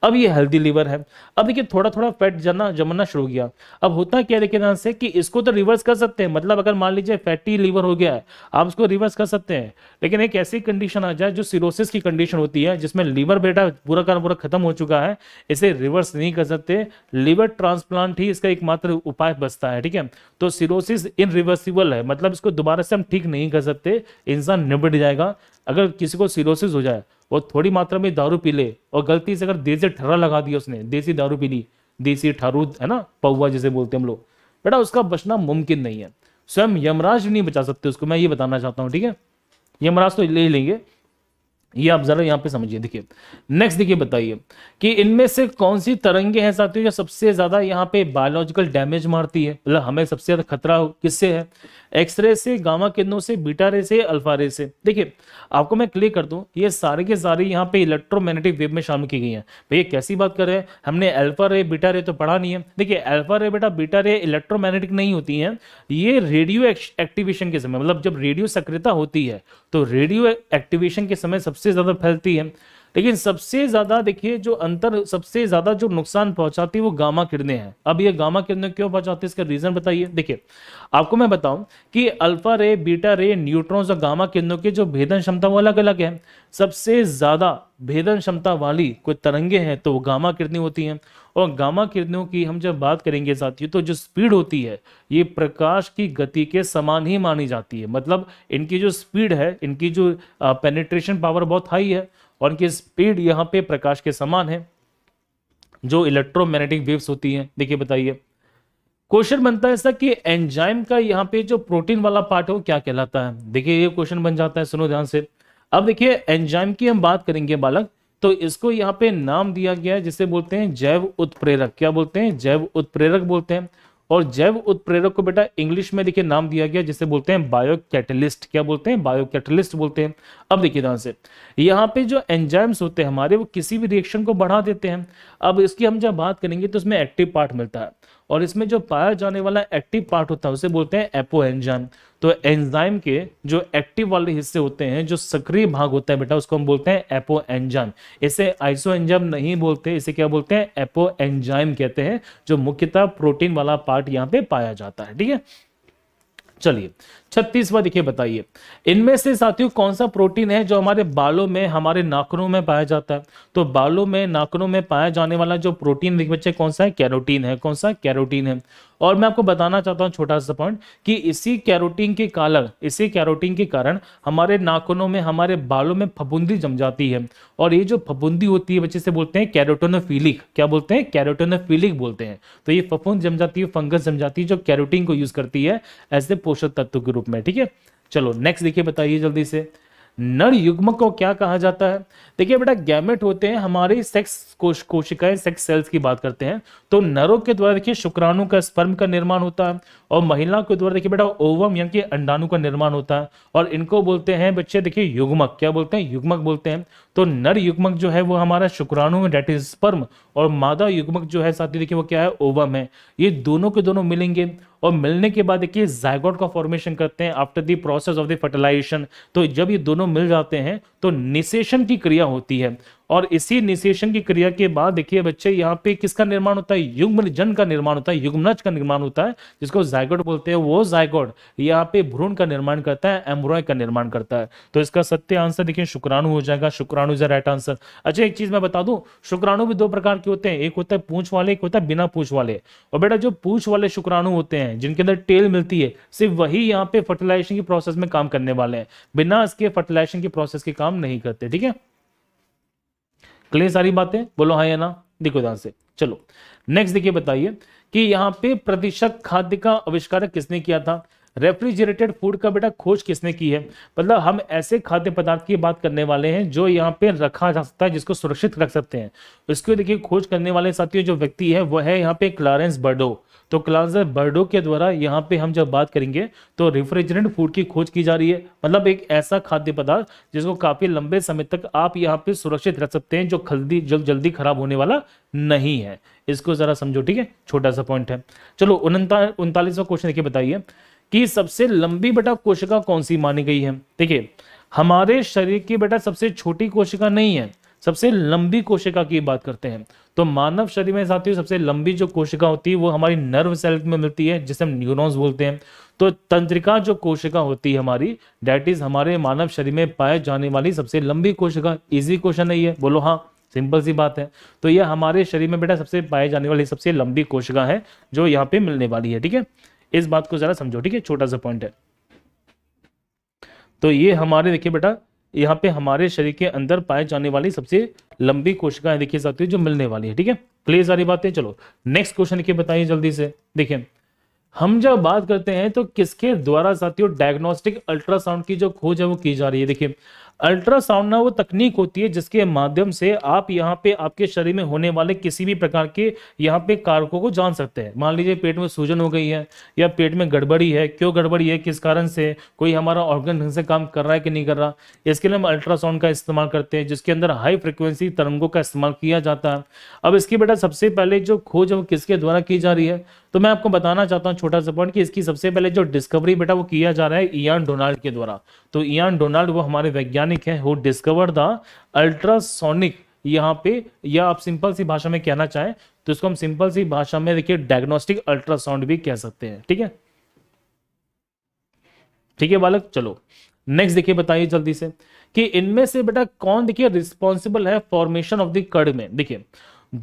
अब ये हेल्दी लीवर है अब देखिए थोड़ा थोड़ा फैट जमना जमना शुरू हो गया अब होता क्या देखिए ध्यान से कि इसको तो रिवर्स कर सकते हैं मतलब अगर मान लीजिए फैटी लीवर हो गया है आप उसको रिवर्स कर सकते सकते हैं लेकिन एक ऐसी कंडीशन आ जाए जो सिरोसिस की कंडीशन होती है जिसमें लीवर बेटा पूरा का पूरा खत्म हो चुका है इसे रिवर्स नहीं कर सकते लीवर ट्रांसप्लांट ही इसका एकमात्र उपाय बचता है ठीक है तो सिरोसिस इन रिवर्सिबल है मतलब इसको दोबारा से हम ठीक नहीं कर सकते इंसान निबट जाएगा अगर किसी को सिरोसिस हो जाए वो थोड़ी मात्रा में दारू पी ले और गलती से अगर देसी ठर्रा लगा दिया उसने देसी दारू पी ली देसी ठारू है ना पौवा जिसे बोलते हम लोग बेटा उसका बचना मुमकिन नहीं है स्वयं यमराज नहीं बचा सकते उसको मैं ये बताना चाहता हूँ ठीक है ये मराज तो ले लेंगे ये आप जरा यहाँ पे समझिए देखिए नेक्स्ट देखिए बताइए कि इनमें से कौन सी तरंगे हैं साथियों जो सबसे ज्यादा यहाँ पे बायोलॉजिकल डैमेज मारती है मतलब हमें सबसे ज्यादा खतरा किससे है एक्सरे से गामा किरणों से बीटा रे से अल्फा रे से देखिए आपको मैं क्लियर कर दूं ये सारे के सारे यहाँ पे इलेक्ट्रोमैग्नेटिक वेव में शामिल की गई हैं भैया कैसी बात कर रहे हैं हमने अल्फा रे बीटा रे तो पढ़ा नहीं है देखिए अल्फा रे बेटा बीटा रे इलेक्ट्रोमैग्नेटिक नहीं होती हैं ये रेडियो एक्टिवेशन के समय मतलब जब रेडियो सक्रियता होती है तो रेडियो एक्टिवेशन के समय सबसे ज़्यादा फैलती है लेकिन सबसे ज्यादा देखिए जो अंतर सबसे ज्यादा जो नुकसान पहुंचाती है वो गामा किरणें हैं अब ये गामा किरणें क्यों पहुंचाती है इसका रीजन बताइए देखिए आपको मैं बताऊं कि अल्फा रे बीटा रे न्यूट्रॉन्स और गामा किरणों के जो भेदन क्षमता वो अलग अलग है सबसे ज्यादा भेदन क्षमता वाली कोई तरंगे हैं तो वो गामा किरणें होती हैं और गामा किरणों की हम जब बात करेंगे साथियों तो जो स्पीड होती है ये प्रकाश की गति के समान ही मानी जाती है मतलब इनकी जो स्पीड है इनकी जो पेनिट्रेशन पावर बहुत हाई है और इनकी स्पीड यहाँ पे प्रकाश के समान है जो इलेक्ट्रोमैग्नेटिक वेव्स होती हैं देखिए बताइए क्वेश्चन बनता है ऐसा कि एंजाइम का यहाँ पे जो प्रोटीन वाला पार्ट है वो क्या कहलाता है देखिए ये क्वेश्चन बन जाता है सुनो ध्यान से अब देखिए एंजाइम की हम बात करेंगे बालक तो इसको यहाँ पे नाम दिया गया है जिसे बोलते हैं जैव उत्प्रेरक क्या बोलते हैं जैव उत्प्रेरक बोलते हैं और जैव उत्प्रेरक को बेटा इंग्लिश में देखिए नाम दिया गया जिसे बोलते हैं बायो कैटलिस्ट क्या बोलते हैं बायो कैटलिस्ट बोलते हैं अब देखिए ध्यान से यहाँ पे जो एंजाइम्स होते हैं हमारे वो किसी भी रिएक्शन को बढ़ा देते हैं अब इसकी हम जब बात करेंगे तो उसमें एक्टिव पार्ट मिलता है और इसमें जो पाया जाने वाला एक्टिव पार्ट होता है उसे बोलते हैं एपो एंजाइम तो एंजाइम के जो एक्टिव वाले हिस्से होते हैं जो सक्रिय भाग होता है बेटा उसको हम बोलते हैं एपो एंजाइम इसे आइसो एंजाइम नहीं बोलते इसे क्या बोलते हैं एपो एंजाइम कहते हैं जो मुख्यतः प्रोटीन वाला पार्ट यहाँ पे पाया जाता है ठीक है चलिए छत्तीसवा देखिए बताइए इनमें से साथियों कौन सा प्रोटीन है जो हमारे बालों में हमारे नाखनों में पाया जाता है तो बालों में नाखनों में पाया जाने वाला जो प्रोटीन देखिए बच्चे कौन सा है कैरोटीन है कौन सा कैरोटीन है और मैं आपको बताना चाहता हूँ छोटा सा पॉइंट कि इसी कैरोटीन के कारण इसी कैरोटीन के कारण हमारे नाखूनों में हमारे बालों में फबूंदी जम जाती है और ये जो फबूंदी होती है बच्चे से बोलते हैं कैरोटोनोफिलिक क्या बोलते हैं कैरोटोनोफिलिक बोलते हैं तो ये फफूंद जम जाती है फंगस जम जाती है जो कैरोटीन को यूज करती है एज ए पोषक तत्व के रूप में ठीक है चलो नेक्स्ट देखिए बताइए जल्दी से नर युग्म को क्या कहा जाता है देखिए बेटा गैमेट होते हैं हमारी सेक्स कोश कोशिकाएं सेक्स सेल्स की बात करते हैं तो नरों के द्वारा देखिए शुक्राणु का स्पर्म का निर्माण होता है और महिलाओं के द्वारा देखिए बेटा ओवम यानी कि अंडाणु का निर्माण होता है और इनको बोलते हैं बच्चे देखिए युग्मक क्या बोलते हैं युग्मक बोलते हैं तो नर युग्मक जो है वो हमारा शुक्राणु डेट इज स्पर्म और मादा युग्मक जो है साथी देखिए वो क्या है ओवम है ये दोनों के दोनों मिलेंगे और मिलने के बाद देखिए जायगोट का फॉर्मेशन करते हैं after the process of the fertilization तो जब ये दोनों मिल जाते हैं तो निशेषण की क्रिया होती है और इसी निशेषण की क्रिया के बाद देखिए बच्चे यहाँ पे किसका निर्माण होता है युग्म जन का निर्माण होता है युग्मनज का निर्माण होता है जिसको जायगोड बोलते हैं वो जायगोड यहाँ पे भ्रूण का निर्माण करता है एम्ब्रॉय का निर्माण करता है तो इसका सत्य आंसर देखिए शुक्राणु हो जाएगा शुक्राणु इज राइट आंसर अच्छा एक चीज मैं बता दू शुक्राणु भी दो प्रकार के होते हैं एक होता है पूछ वाले एक होता है बिना पूछ वाले और बेटा जो पूछ वाले शुक्राणु होते हैं जिनके अंदर टेल मिलती है सिर्फ वही यहाँ पे फर्टिलाइजेशन की प्रोसेस में काम करने वाले हैं बिना इसके फर्टिलाइजेशन की प्रोसेस के काम नहीं करते ठीक है क्लियर सारी बातें बोलो हाँ या ना देखो ध्यान से चलो नेक्स्ट देखिए बताइए कि यहाँ पे प्रतिशत खाद्य का आविष्कार किसने किया था रेफ्रिजरेटेड फूड का बेटा खोज किसने की है मतलब हम ऐसे खाद्य पदार्थ की बात करने वाले हैं जो यहाँ पे रखा जा सकता है जिसको सुरक्षित रख सकते हैं इसको देखिए खोज करने वाले साथियों जो व्यक्ति है वह है यहाँ पे क्लारेंस बर्डो तो क्लारेंस बर्डो के द्वारा यहाँ पे हम जब बात करेंगे तो रेफ्रिजरेंट फूड की खोज की जा रही है मतलब एक ऐसा खाद्य पदार्थ जिसको काफी लंबे समय तक आप यहाँ पे सुरक्षित रख सकते हैं जो जल्दी जो जल्दी खराब होने वाला नहीं है इसको जरा समझो ठीक है छोटा सा पॉइंट है चलो उनतालीसवा क्वेश्चन देखिए बताइए कि सबसे लंबी बेटा कोशिका कौन सी मानी गई है ठीक है हमारे शरीर की बेटा सबसे छोटी कोशिका नहीं है सबसे लंबी कोशिका की बात करते हैं तो मानव शरीर में साथियों सबसे लंबी जो कोशिका होती है वो हमारी नर्व सेल में मिलती है जिसे हम न्यूरॉन्स बोलते हैं तो तंत्रिका जो कोशिका होती है हमारी डेट इज हमारे मानव शरीर में पाए जाने वाली सबसे लंबी कोशिका इजी क्वेश्चन है ये बोलो हाँ सिंपल सी बात है तो यह हमारे शरीर में बेटा सबसे पाए जाने वाली सबसे लंबी कोशिका है जो यहाँ पे मिलने वाली है ठीक है इस बात को ज़रा समझो ठीक है छोटा सा पॉइंट है तो ये हमारे देखिए बेटा यहाँ पे हमारे शरीर के अंदर पाए जाने वाली सबसे लंबी कोशिकाएं देखिए है जो मिलने वाली है ठीक है क्लियर सारी बातें चलो नेक्स्ट क्वेश्चन देखिए बताइए जल्दी से देखिए हम जब बात करते हैं तो किसके द्वारा साथियों डायग्नोस्टिक अल्ट्रासाउंड की जो खोज है वो की जा रही है देखिए अल्ट्रासाउंड ना वो तकनीक होती है जिसके माध्यम से आप यहाँ पे आपके शरीर में होने वाले किसी भी प्रकार के यहाँ पे कारकों को जान सकते हैं मान लीजिए पेट में सूजन हो गई है या पेट में गड़बड़ी है क्यों गड़बड़ी है किस कारण से कोई हमारा ऑर्गन ढंग से काम कर रहा है कि नहीं कर रहा इसके लिए हम अल्ट्रासाउंड का इस्तेमाल करते हैं जिसके अंदर हाई फ्रिक्वेंसी तरंगों का इस्तेमाल किया जाता है अब इसकी बेटा सबसे पहले जो खोज किसके द्वारा की जा रही है तो मैं आपको बताना चाहता हूं छोटा सा पॉइंट कि इसकी सबसे पहले जो डिस्कवरी बेटा वो किया जा रहा है इयान डोनाल्ड के द्वारा तो इयान डोनाल्ड वो हमारे वैज्ञानिक है वो डिस्कवर द अल्ट्रासोनिक यहाँ पे या आप सिंपल सी भाषा में कहना चाहें तो इसको हम सिंपल सी भाषा में देखिए डायग्नोस्टिक अल्ट्रासाउंड भी कह सकते हैं ठीक है ठीक है बालक चलो नेक्स्ट देखिए बताइए जल्दी से कि इनमें से बेटा कौन देखिए रिस्पॉन्सिबल है फॉर्मेशन ऑफ द कड़ में देखिए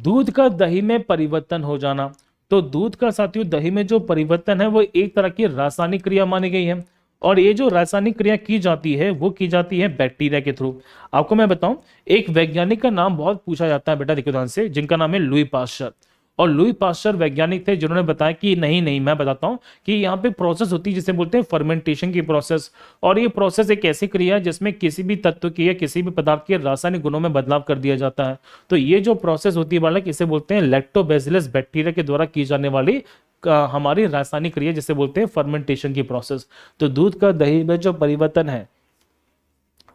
दूध का दही में परिवर्तन हो जाना तो दूध का साथियों दही में जो परिवर्तन है वो एक तरह की रासायनिक क्रिया मानी गई है और ये जो रासायनिक क्रिया की जाती है वो की जाती है बैक्टीरिया के थ्रू आपको मैं बताऊं एक वैज्ञानिक का नाम बहुत पूछा जाता है बेटा से जिनका नाम है लुई पाश्चर और लुई पास्टर वैज्ञानिक थे जिन्होंने बताया कि नहीं नहीं मैं बताता हूँ कि यहाँ पे प्रोसेस होती है जिसे बोलते हैं फर्मेंटेशन की प्रोसेस और ये प्रोसेस एक ऐसी क्रिया है जिसमें किसी भी तत्व की या किसी भी पदार्थ के रासायनिक गुणों में बदलाव कर दिया जाता है तो ये जो प्रोसेस होती है बालक इसे बोलते हैं लेक्टोबेजिलस बैक्टीरिया के द्वारा की जाने वाली हमारी रासायनिक क्रिया जिसे बोलते हैं फर्मेंटेशन की प्रोसेस तो दूध का दही में जो परिवर्तन है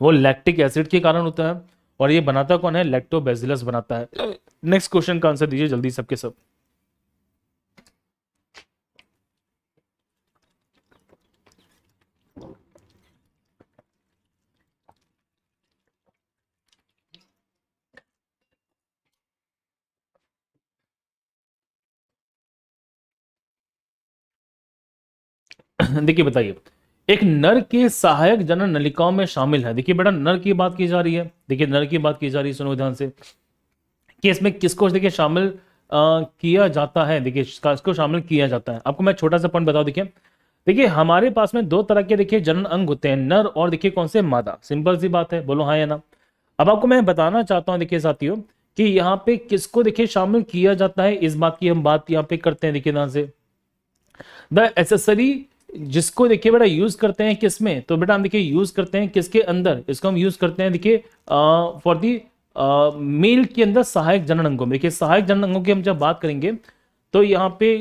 वो लैक्टिक एसिड के कारण होता है और ये बनाता कौन है लेक्टोबेजिलस बनाता है नेक्स्ट क्वेश्चन का आंसर दीजिए जल्दी सबके सब देखिए बताइए एक नर के सहायक जनन नलिकाओं में शामिल है देखिए बेटा नर की बात की जा रही है देखिए नर की बात की जा रही है सुनो ध्यान से कि इसमें किसको देखिए शामिल आ, किया जाता है देखिए इसको शामिल किया जाता है आपको मैं छोटा सा पॉइंट बताऊं देखिए देखिए हमारे पास में दो तरह के देखिए जनन अंग होते हैं नर और देखिए कौन से मादा सिंपल सी बात है बोलो हाँ या ना अब आपको मैं बताना चाहता हूँ देखिए साथियों कि यहाँ पे किसको देखिए शामिल किया जाता है इस बात की हम बात यहाँ पे करते हैं देखिए ध्यान से द एसेसरी जिसको देखिए बेटा यूज करते हैं किसमें तो बेटा हम देखिए यूज करते हैं किसके अंदर इसको हम यूज करते हैं देखिए फॉर दी मेल के अंदर सहायक जनन अंगों में देखिए सहायक जनन अंगों की हम जब बात करेंगे तो यहाँ पे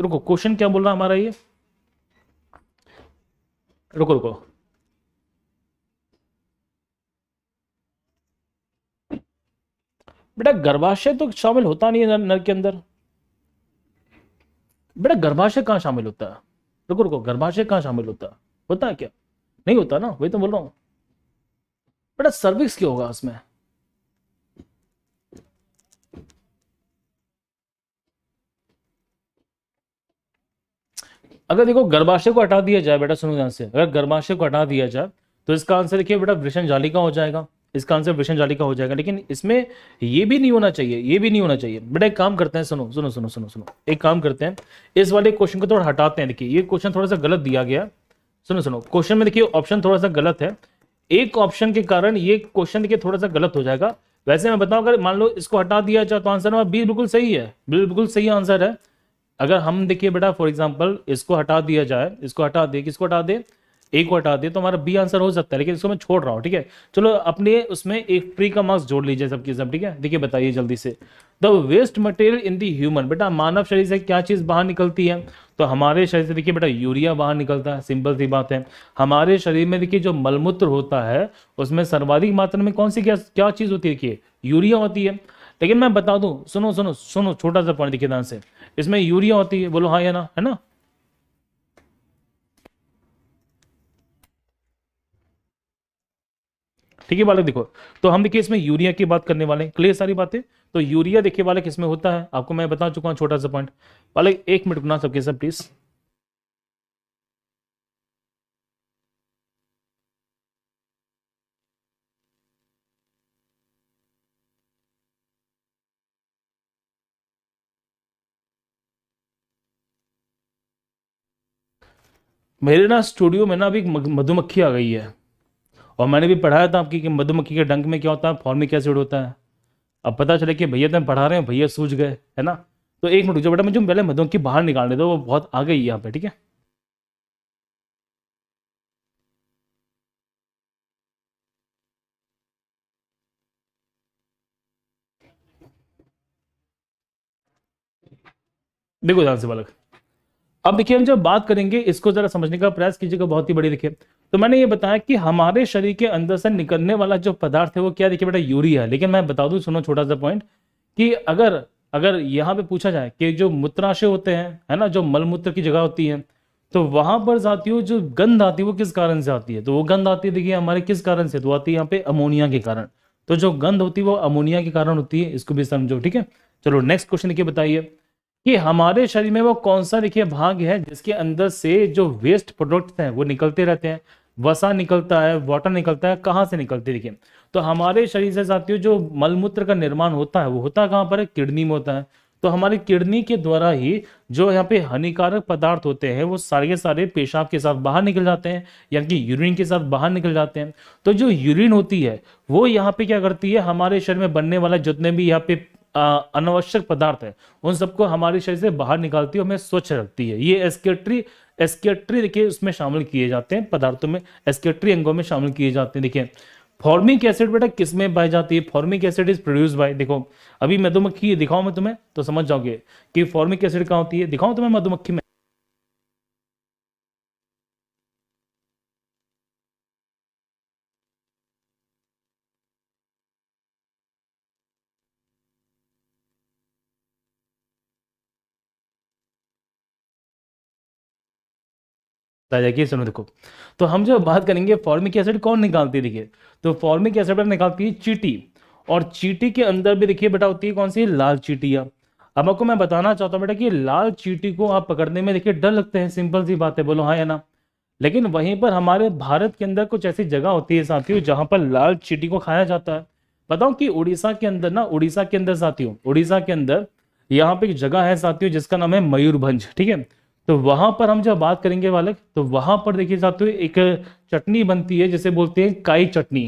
रुको क्वेश्चन क्या बोल रहा हमारा ये रुको रुको बेटा गर्भाशय तो शामिल होता नहीं है नर के अंदर बेटा गर्भाशय कहां शामिल होता है रुको रुको गर्भाशय कहाँ शामिल होता है होता है क्या नहीं होता ना वही तो बोल रहा हूँ बेटा सर्विक्स क्यों होगा उसमें अगर देखो गर्भाशय को हटा दिया जाए बेटा सुनो ध्यान से अगर गर्भाशय को हटा दिया जाए तो इसका आंसर देखिए बेटा वृषण जालिका हो जाएगा इसका आंसर जाली का हो जाएगा लेकिन इसमें ये भी नहीं होना चाहिए ये भी नहीं होना चाहिए बेटा एक काम करते हैं सुनो सुनो सुनो सुनो सुनो एक काम करते हैं इस वाले क्वेश्चन को थोड़ा हटाते हैं देखिए ये क्वेश्चन थोड़ा सा गलत दिया गया सुनो सुनो क्वेश्चन में देखिए ऑप्शन थोड़ा सा गलत है एक ऑप्शन के कारण ये क्वेश्चन देखिए थोड़ा सा गलत हो जाएगा वैसे मैं बताऊँ अगर मान लो इसको हटा दिया जाए तो आंसर हमारा बी बिल्कुल सही है बिल्कुल सही आंसर है अगर हम देखिए बेटा फॉर एग्जाम्पल इसको हटा दिया जाए इसको हटा दे किसको हटा दे ए को हटा दिया तो हमारा बी आंसर हो सकता है लेकिन इसको मैं छोड़ रहा हूँ ठीक है चलो अपने उसमें एक ट्री का मार्क्स जोड़ लीजिए सबके सब ठीक है देखिए बताइए जल्दी से the waste material in the human बेटा मानव शरीर से क्या चीज़ बाहर निकलती है तो हमारे शरीर से देखिए बेटा यूरिया बाहर निकलता है सिंपल सी बात है हमारे शरीर में देखिए जो मलमूत्र होता है उसमें सर्वाधिक मात्रा में कौन सी क्या क्या चीज़ होती है देखिए यूरिया होती है लेकिन मैं बता दूँ सुनो सुनो सुनो छोटा सा पॉइंट देखिए ध्यान से इसमें यूरिया होती है बोलो हाँ या ना है ना ठीक है बालक देखो तो हम देखिए इसमें यूरिया की बात करने वाले हैं क्लियर सारी बातें तो यूरिया देखिए बालक इसमें होता है आपको मैं बता चुका हूँ छोटा सा पॉइंट बालक एक मिनट बना सबके सब प्लीज़ मेरे ना स्टूडियो में ना अभी मधुमक्खी आ गई है और मैंने भी पढ़ाया था आपकी कि मधुमक्खी के डंक में क्या होता है फॉर्मिक एसिड होता है अब पता चले कि भैया तुम पढ़ा रहे हो भैया सूझ गए है ना तो एक मिनट बेटा मुझे पहले मधुमक्खी बाहर निकालने दो वो बहुत आ गई यहाँ पे ठीक है देखो ध्यान से बालक अब देखिए हम जब बात करेंगे इसको जरा समझने का प्रयास कीजिएगा बहुत ही बड़ी देखिए तो मैंने ये बताया कि हमारे शरीर के अंदर से निकलने वाला जो पदार्थ है वो क्या देखिए बेटा यूरिया है लेकिन मैं बता दूं सुनो छोटा सा पॉइंट कि अगर अगर यहाँ पे पूछा जाए कि जो मूत्राशय होते हैं है ना जो मलमूत्र की जगह होती है तो वहां पर जाती साथियों जो गंध आती है वो किस कारण से आती है तो वो गंध आती है देखिए हमारे किस कारण से तो आती है यहाँ पे अमोनिया के कारण तो जो गंध होती है वो अमोनिया के कारण होती है इसको भी समझो ठीक है चलो नेक्स्ट क्वेश्चन देखिए बताइए कि हमारे शरीर में वो कौन सा देखिए भाग है जिसके अंदर से जो वेस्ट प्रोडक्ट हैं वो निकलते रहते हैं वसा निकलता है वाटर निकलता है कहाँ से निकलती है देखिए तो हमारे शरीर से साथियों जो मलमूत्र का निर्माण होता है वो होता है कहाँ पर है किडनी में होता है तो हमारी किडनी के द्वारा ही जो यहाँ पे हानिकारक पदार्थ होते हैं वो सारे के सारे पेशाब के साथ बाहर निकल जाते हैं यानी कि यूरिन के साथ बाहर निकल जाते हैं तो जो यूरिन होती है वो यहाँ पे क्या करती है हमारे शरीर में बनने वाला जितने भी यहाँ पे अनावश्यक पदार्थ है उन सबको हमारे शरीर से बाहर निकालती है हमें स्वच्छ रखती है ये एस्केट्री एस्केट्री देखिए उसमें शामिल किए जाते हैं पदार्थों में एस्केट्री अंगों में शामिल किए जाते हैं देखिए फॉर्मिक एसिड बेटा किस में पाई जाती है formic acid is produce by देखो अभी मधुमक्खी दिखाऊं मैं तुम्हें तो समझ जाओगे कि फॉर्मिक एसिड कहाँ होती है दिखाऊं तुम्हें मधुमक्खी में राजा की सुनो देखो तो हम जो बात करेंगे फॉर्मिक एसिड कौन निकालती है देखिए तो फॉर्मिक एसिड पर निकालती है चीटी और चीटी के अंदर भी देखिए बेटा होती है कौन सी लाल चीटियाँ अब आपको मैं बताना चाहता हूँ बेटा कि लाल चीटी को आप पकड़ने में देखिए डर लगते हैं सिंपल सी बात है बोलो हाँ या ना लेकिन वहीं पर हमारे भारत के अंदर कुछ ऐसी जगह होती है साथियों जहाँ पर लाल चीटी को खाया जाता है बताओ कि उड़ीसा के अंदर ना उड़ीसा के अंदर साथियों उड़ीसा के अंदर यहाँ पे एक जगह है साथियों जिसका नाम है मयूरभंज ठीक है तो वहां पर हम जब बात करेंगे वालक तो वहां पर देखिए साथियों एक चटनी बनती है जिसे बोलते हैं काई चटनी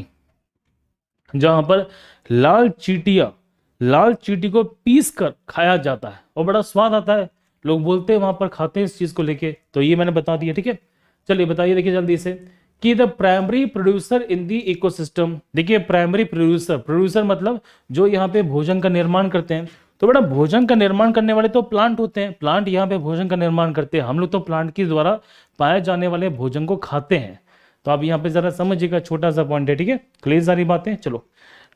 जहां पर लाल चीटिया लाल चीटी को पीस कर खाया जाता है और बड़ा स्वाद आता है लोग बोलते हैं वहां पर खाते हैं इस चीज को लेके तो ये मैंने बता दिया ठीक है चलिए बताइए देखिए जल्दी से कि the primary producer in the ecosystem देखिए प्राइमरी प्रोड्यूसर प्रोड्यूसर मतलब जो यहाँ पे भोजन का निर्माण करते हैं तो बेटा भोजन का निर्माण करने वाले तो प्लांट होते हैं प्लांट यहाँ पे भोजन का निर्माण करते हैं हम लोग तो प्लांट के द्वारा पाए जाने वाले भोजन को खाते हैं तो आप यहाँ पे जरा समझिएगा छोटा सा पॉइंट है ठीक है क्लियर सारी बातें चलो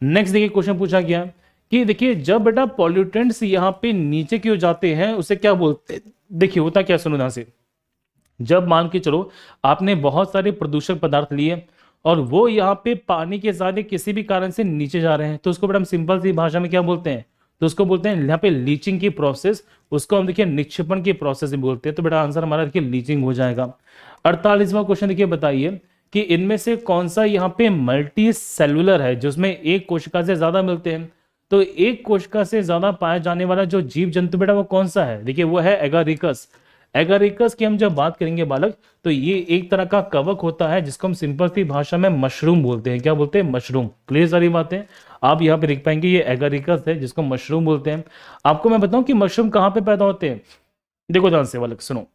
नेक्स्ट देखिए क्वेश्चन पूछा गया कि देखिए जब बेटा पॉल्यूटेंट्स यहाँ पे नीचे की ओर जाते हैं उसे क्या बोलते देखिए होता क्या सुनो यहाँ से जब मान के चलो आपने बहुत सारे प्रदूषक पदार्थ लिए और वो यहाँ पे पानी के ज्यादा किसी भी कारण से नीचे जा रहे हैं तो उसको बेटा हम सिंपल सी भाषा में क्या बोलते हैं तो उसको बोलते हैं यहाँ पे लीचिंग की प्रोसेस उसको हम देखिए निक्षेपण की प्रोसेस बोलते हैं तो बेटा आंसर हमारा देखिए लीचिंग हो जाएगा अड़तालीसवा क्वेश्चन देखिए बताइए कि इनमें से कौन सा यहाँ पे मल्टी सेलुलर है जिसमें एक कोशिका से ज्यादा मिलते हैं तो एक कोशिका से ज्यादा पाया जाने वाला जो जीव जंतु बेटा वो कौन सा है देखिए वो है एगारिकस एगारिकस की हम जब बात करेंगे बालक तो ये एक तरह का कवक होता है जिसको हम सिंपल सी भाषा में मशरूम बोलते हैं क्या बोलते हैं मशरूम क्लियर सारी बातें आप यहाँ पे देख पाएंगे ये एगारिकस है जिसको मशरूम बोलते हैं आपको मैं बताऊं कि मशरूम कहाँ पे पैदा होते हैं देखो ध्यान से बालक सुनो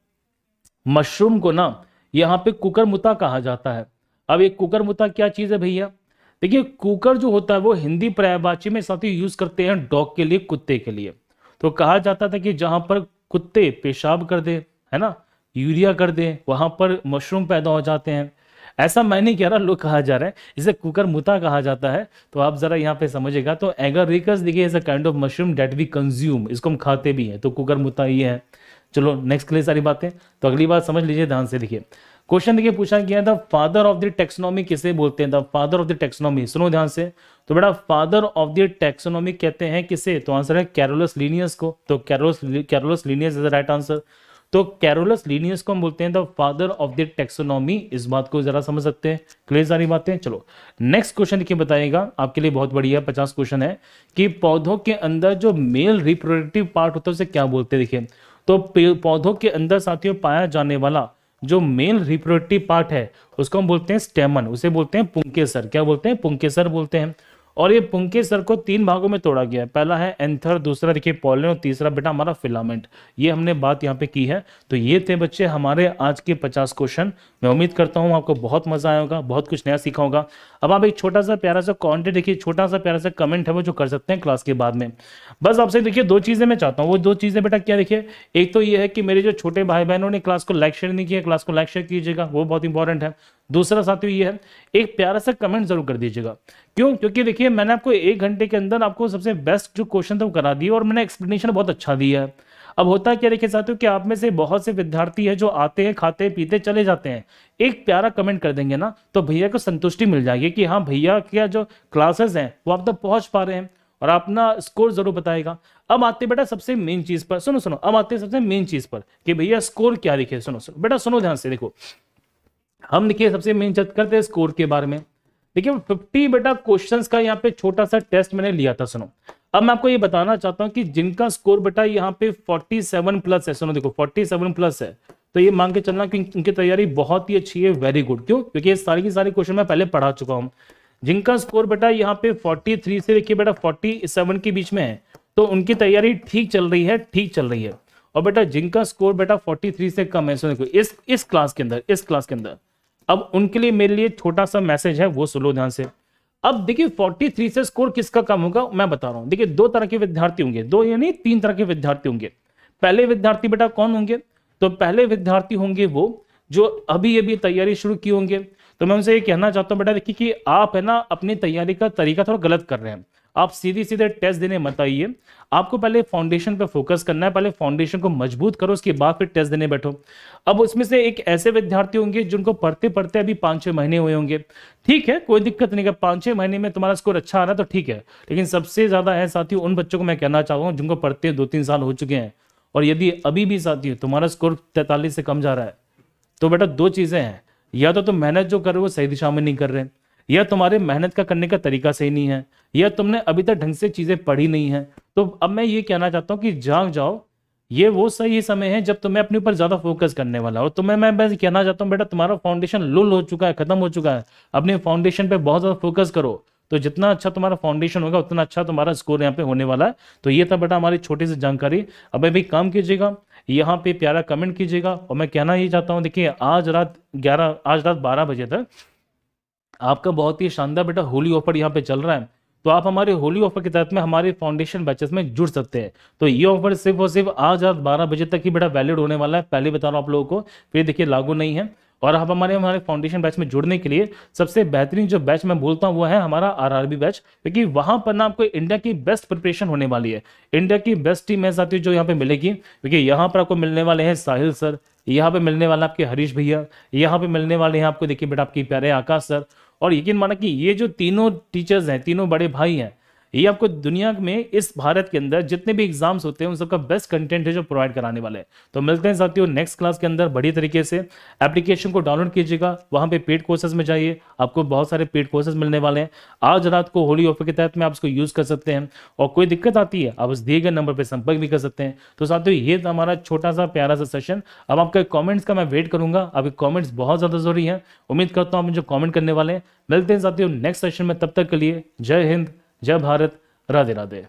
मशरूम को ना यहाँ पे कुकर मुता कहा जाता है अब ये कुकर मुता क्या चीज़ है भैया देखिए कुकर जो होता है वो हिंदी पर्यायवाची में साथ ही यूज़ करते हैं डॉग के लिए कुत्ते के लिए तो कहा जाता था कि जहां पर कुत्ते पेशाब कर दे है ना यूरिया कर दें वहाँ पर मशरूम पैदा हो जाते हैं ऐसा मैं नहीं कह रहा लोग कहा जा रहा है इसे कुकर मुता कहा जाता है तो आप ज़रा यहाँ पे समझेगा तो रिकस देखिए is a kind of mushroom that we consume इसको हम खाते भी हैं तो कुकर मुता ये है चलो नेक्स्ट के लिए सारी बातें तो अगली बात समझ लीजिए ध्यान से देखिए क्वेश्चन देखिए पूछा गया था फादर ऑफ द टेक्सोनॉमी किसे बोलते हैं the father of the taxonomy सुनो ध्यान से तो बेटा फादर ऑफ द टेक्सोनॉमी कहते हैं किसे तो आंसर है कैरोलस लीनियस को तो Carolus Carolus Linnaeus is the right answer तो कैरोलस लीनियस को हम बोलते हैं the father of the taxonomy इस बात को जरा समझ सकते हैं क्लियर सारी बातें चलो नेक्स्ट क्वेश्चन देखिए बताइएगा आपके लिए बहुत बढ़िया पचास क्वेश्चन है कि पौधों के अंदर जो मेल रिप्रोडक्टिव पार्ट होता है उसे क्या बोलते हैं देखिए तो पौधों के अंदर साथियों पाया जाने वाला जो मेल रिप्रोडक्टिव पार्ट है उसको हम बोलते हैं स्टेमन उसे बोलते हैं पुंकेसर क्या बोलते हैं पुंकेसर बोलते हैं और ये सर को तीन भागों में तोड़ा गया है पहला है एंथर दूसरा देखिए पॉलन और तीसरा बेटा हमारा फिलामेंट ये हमने बात यहाँ पे की है तो ये थे बच्चे हमारे आज के पचास क्वेश्चन मैं उम्मीद करता हूँ आपको बहुत मजा आया होगा बहुत कुछ नया सीखा होगा अब आप एक छोटा सा प्यारा सा कॉन्टेंट देखिए छोटा सा प्यारा सा कमेंट है वो जो कर सकते हैं क्लास के बाद में बस आपसे देखिए दो चीज़ें मैं चाहता हूँ वो दो चीज़ें बेटा क्या देखिए एक तो ये है कि मेरे जो छोटे भाई बहनों ने क्लास को लाइक शेयर नहीं किया क्लास को लाइक शेयर कीजिएगा वो बहुत इंपॉर्टेंट है दूसरा साथियों ये है एक प्यारा सा कमेंट जरूर कर दीजिएगा क्यों क्योंकि देखिए मैंने आपको एक घंटे के अंदर आपको सबसे बेस्ट जो क्वेश्चन था वो करा दिया और मैंने एक्सप्लेनेशन बहुत अच्छा दिया है अब होता है क्या देखिए साथियों कि आप में से बहुत से विद्यार्थी है जो आते हैं खाते हैं पीते चले जाते हैं एक प्यारा कमेंट कर देंगे ना तो भैया को संतुष्टि मिल जाएगी कि हाँ भैया क्या जो क्लासेस हैं वो आप तक पहुंच पा रहे हैं और अपना स्कोर जरूर बताएगा अब आते बेटा सबसे मेन चीज पर सुनो सुनो अब आते सबसे मेन चीज पर कि भैया स्कोर क्या देखिए सुनो सुनो बेटा सुनो ध्यान से देखो हम देखिए सबसे मेन चर्च करते हैं स्कोर के बारे में देखिए फिफ्टी बेटा क्वेश्चंस का यहाँ पे छोटा सा टेस्ट मैंने लिया था सुनो अब मैं आपको ये बताना चाहता हूँ कि जिनका स्कोर बेटा यहाँ पे 47 प्लस है सुनो देखो 47 प्लस है तो ये मांग के चलना कि उनकी तैयारी बहुत ही अच्छी है वेरी गुड क्यों क्योंकि ये सारी की सारी क्वेश्चन मैं पहले पढ़ा चुका हूँ जिनका स्कोर बेटा यहाँ पे 43 से देखिए बेटा 47 के बीच में है तो उनकी तैयारी ठीक चल रही है ठीक चल रही है और बेटा जिनका स्कोर बेटा 43 से कम है सुनो देखो इस इस क्लास के अंदर इस क्लास के अंदर अब उनके लिए मेरे लिए छोटा सा मैसेज है वो सुनो ध्यान से अब देखिए 43 से स्कोर किसका कम होगा मैं बता रहा हूं देखिए दो तरह के विद्यार्थी होंगे दो यानी तीन तरह के विद्यार्थी होंगे पहले विद्यार्थी बेटा कौन होंगे तो पहले विद्यार्थी होंगे वो जो अभी अभी तैयारी शुरू किए होंगे तो मैं उनसे ये कहना चाहता हूँ बेटा देखिए कि आप है ना अपनी तैयारी का तरीका थोड़ा गलत कर रहे हैं आप सीधे सीधे टेस्ट देने मत आइए आपको पहले फाउंडेशन पर फोकस करना है पहले फाउंडेशन को मजबूत करो उसके बाद फिर टेस्ट देने बैठो अब उसमें से एक ऐसे विद्यार्थी होंगे जिनको पढ़ते पढ़ते अभी पाँच छः महीने हुए होंगे ठीक है कोई दिक्कत नहीं है पाँच छः महीने में तुम्हारा स्कोर अच्छा आ रहा तो ठीक है लेकिन सबसे ज़्यादा है साथी उन बच्चों को मैं कहना चाहूँगा जिनको पढ़ते दो तीन साल हो चुके हैं और यदि अभी भी साथी तुम्हारा स्कोर तैंतालीस से कम जा रहा है तो बेटा दो चीज़ें हैं या तो तुम मेहनत जो कर रहे हो सही दिशा में नहीं कर रहे हैं या तुम्हारे मेहनत का करने का तरीका सही नहीं है या तुमने अभी तक ढंग से चीज़ें पढ़ी नहीं है तो अब मैं ये कहना चाहता हूँ कि जाग जाओ ये वो सही समय है जब तुम्हें अपने ऊपर ज़्यादा फोकस करने वाला हो तुम्हें मैं बस कहना चाहता हूँ बेटा तुम्हारा फाउंडेशन लुल हो चुका है खत्म हो चुका है अपने फाउंडेशन पे बहुत ज़्यादा फोकस करो तो जितना अच्छा तुम्हारा फाउंडेशन होगा उतना अच्छा तुम्हारा स्कोर यहाँ पे होने वाला है तो ये था बेटा हमारी छोटी सी जानकारी अब अभी काम कीजिएगा यहाँ पे प्यारा कमेंट कीजिएगा और मैं कहना ये चाहता हूँ देखिए आज रात ग्यारह आज रात बारह बजे तक आपका बहुत ही शानदार बेटा होली ऑफर यहाँ पे चल रहा है तो आप हमारे होली ऑफर के तहत में हमारे फाउंडेशन बैचेस में जुड़ सकते हैं तो ये ऑफर सिर्फ और सिर्फ आज रात बारह बजे तक ही बेटा वैलिड होने वाला है पहले बता रहा हूँ आप लोगों को फिर देखिए लागू नहीं है और आप हमारे हमारे फाउंडेशन बैच में जुड़ने के लिए सबसे बेहतरीन जो बैच मैं बोलता हूँ वो है हमारा आरआरबी बैच क्योंकि वहाँ पर ना आपको इंडिया की बेस्ट प्रिपरेशन होने वाली है इंडिया की बेस्ट टीम है साथियों जो यहाँ पे मिलेगी क्योंकि यहाँ पर आपको मिलने वाले हैं साहिल सर यहाँ पे मिलने वाला आपके हरीश भैया यहाँ पे मिलने वाले हैं आपको देखिए बेटा आपके प्यारे आकाश सर और यकीन माना कि ये जो तीनों टीचर्स हैं तीनों बड़े भाई हैं ये आपको दुनिया में इस भारत के अंदर जितने भी एग्जाम्स होते हैं उन सबका बेस्ट कंटेंट है जो प्रोवाइड कराने वाले हैं तो मिलते हैं साथियों नेक्स्ट क्लास के अंदर बढ़िया तरीके से एप्लीकेशन को डाउनलोड कीजिएगा वहां पे पेड कोर्सेज में जाइए आपको बहुत सारे पेड कोर्सेज मिलने वाले हैं आज रात को होली ऑफर के तहत में आप इसको यूज़ कर सकते हैं और कोई दिक्कत आती है आप उस दिए गए नंबर पर संपर्क भी कर सकते हैं तो साथियों ये था हमारा छोटा सा प्यारा सा सेशन अब आपके कॉमेंट्स का मैं वेट करूंगा आपके कॉमेंट्स बहुत ज़्यादा जरूरी है उम्मीद करता हूँ आप मुझे कॉमेंट करने वाले हैं मिलते हैं साथियों नेक्स्ट सेशन में तब तक के लिए जय हिंद जय भारत राधे राधे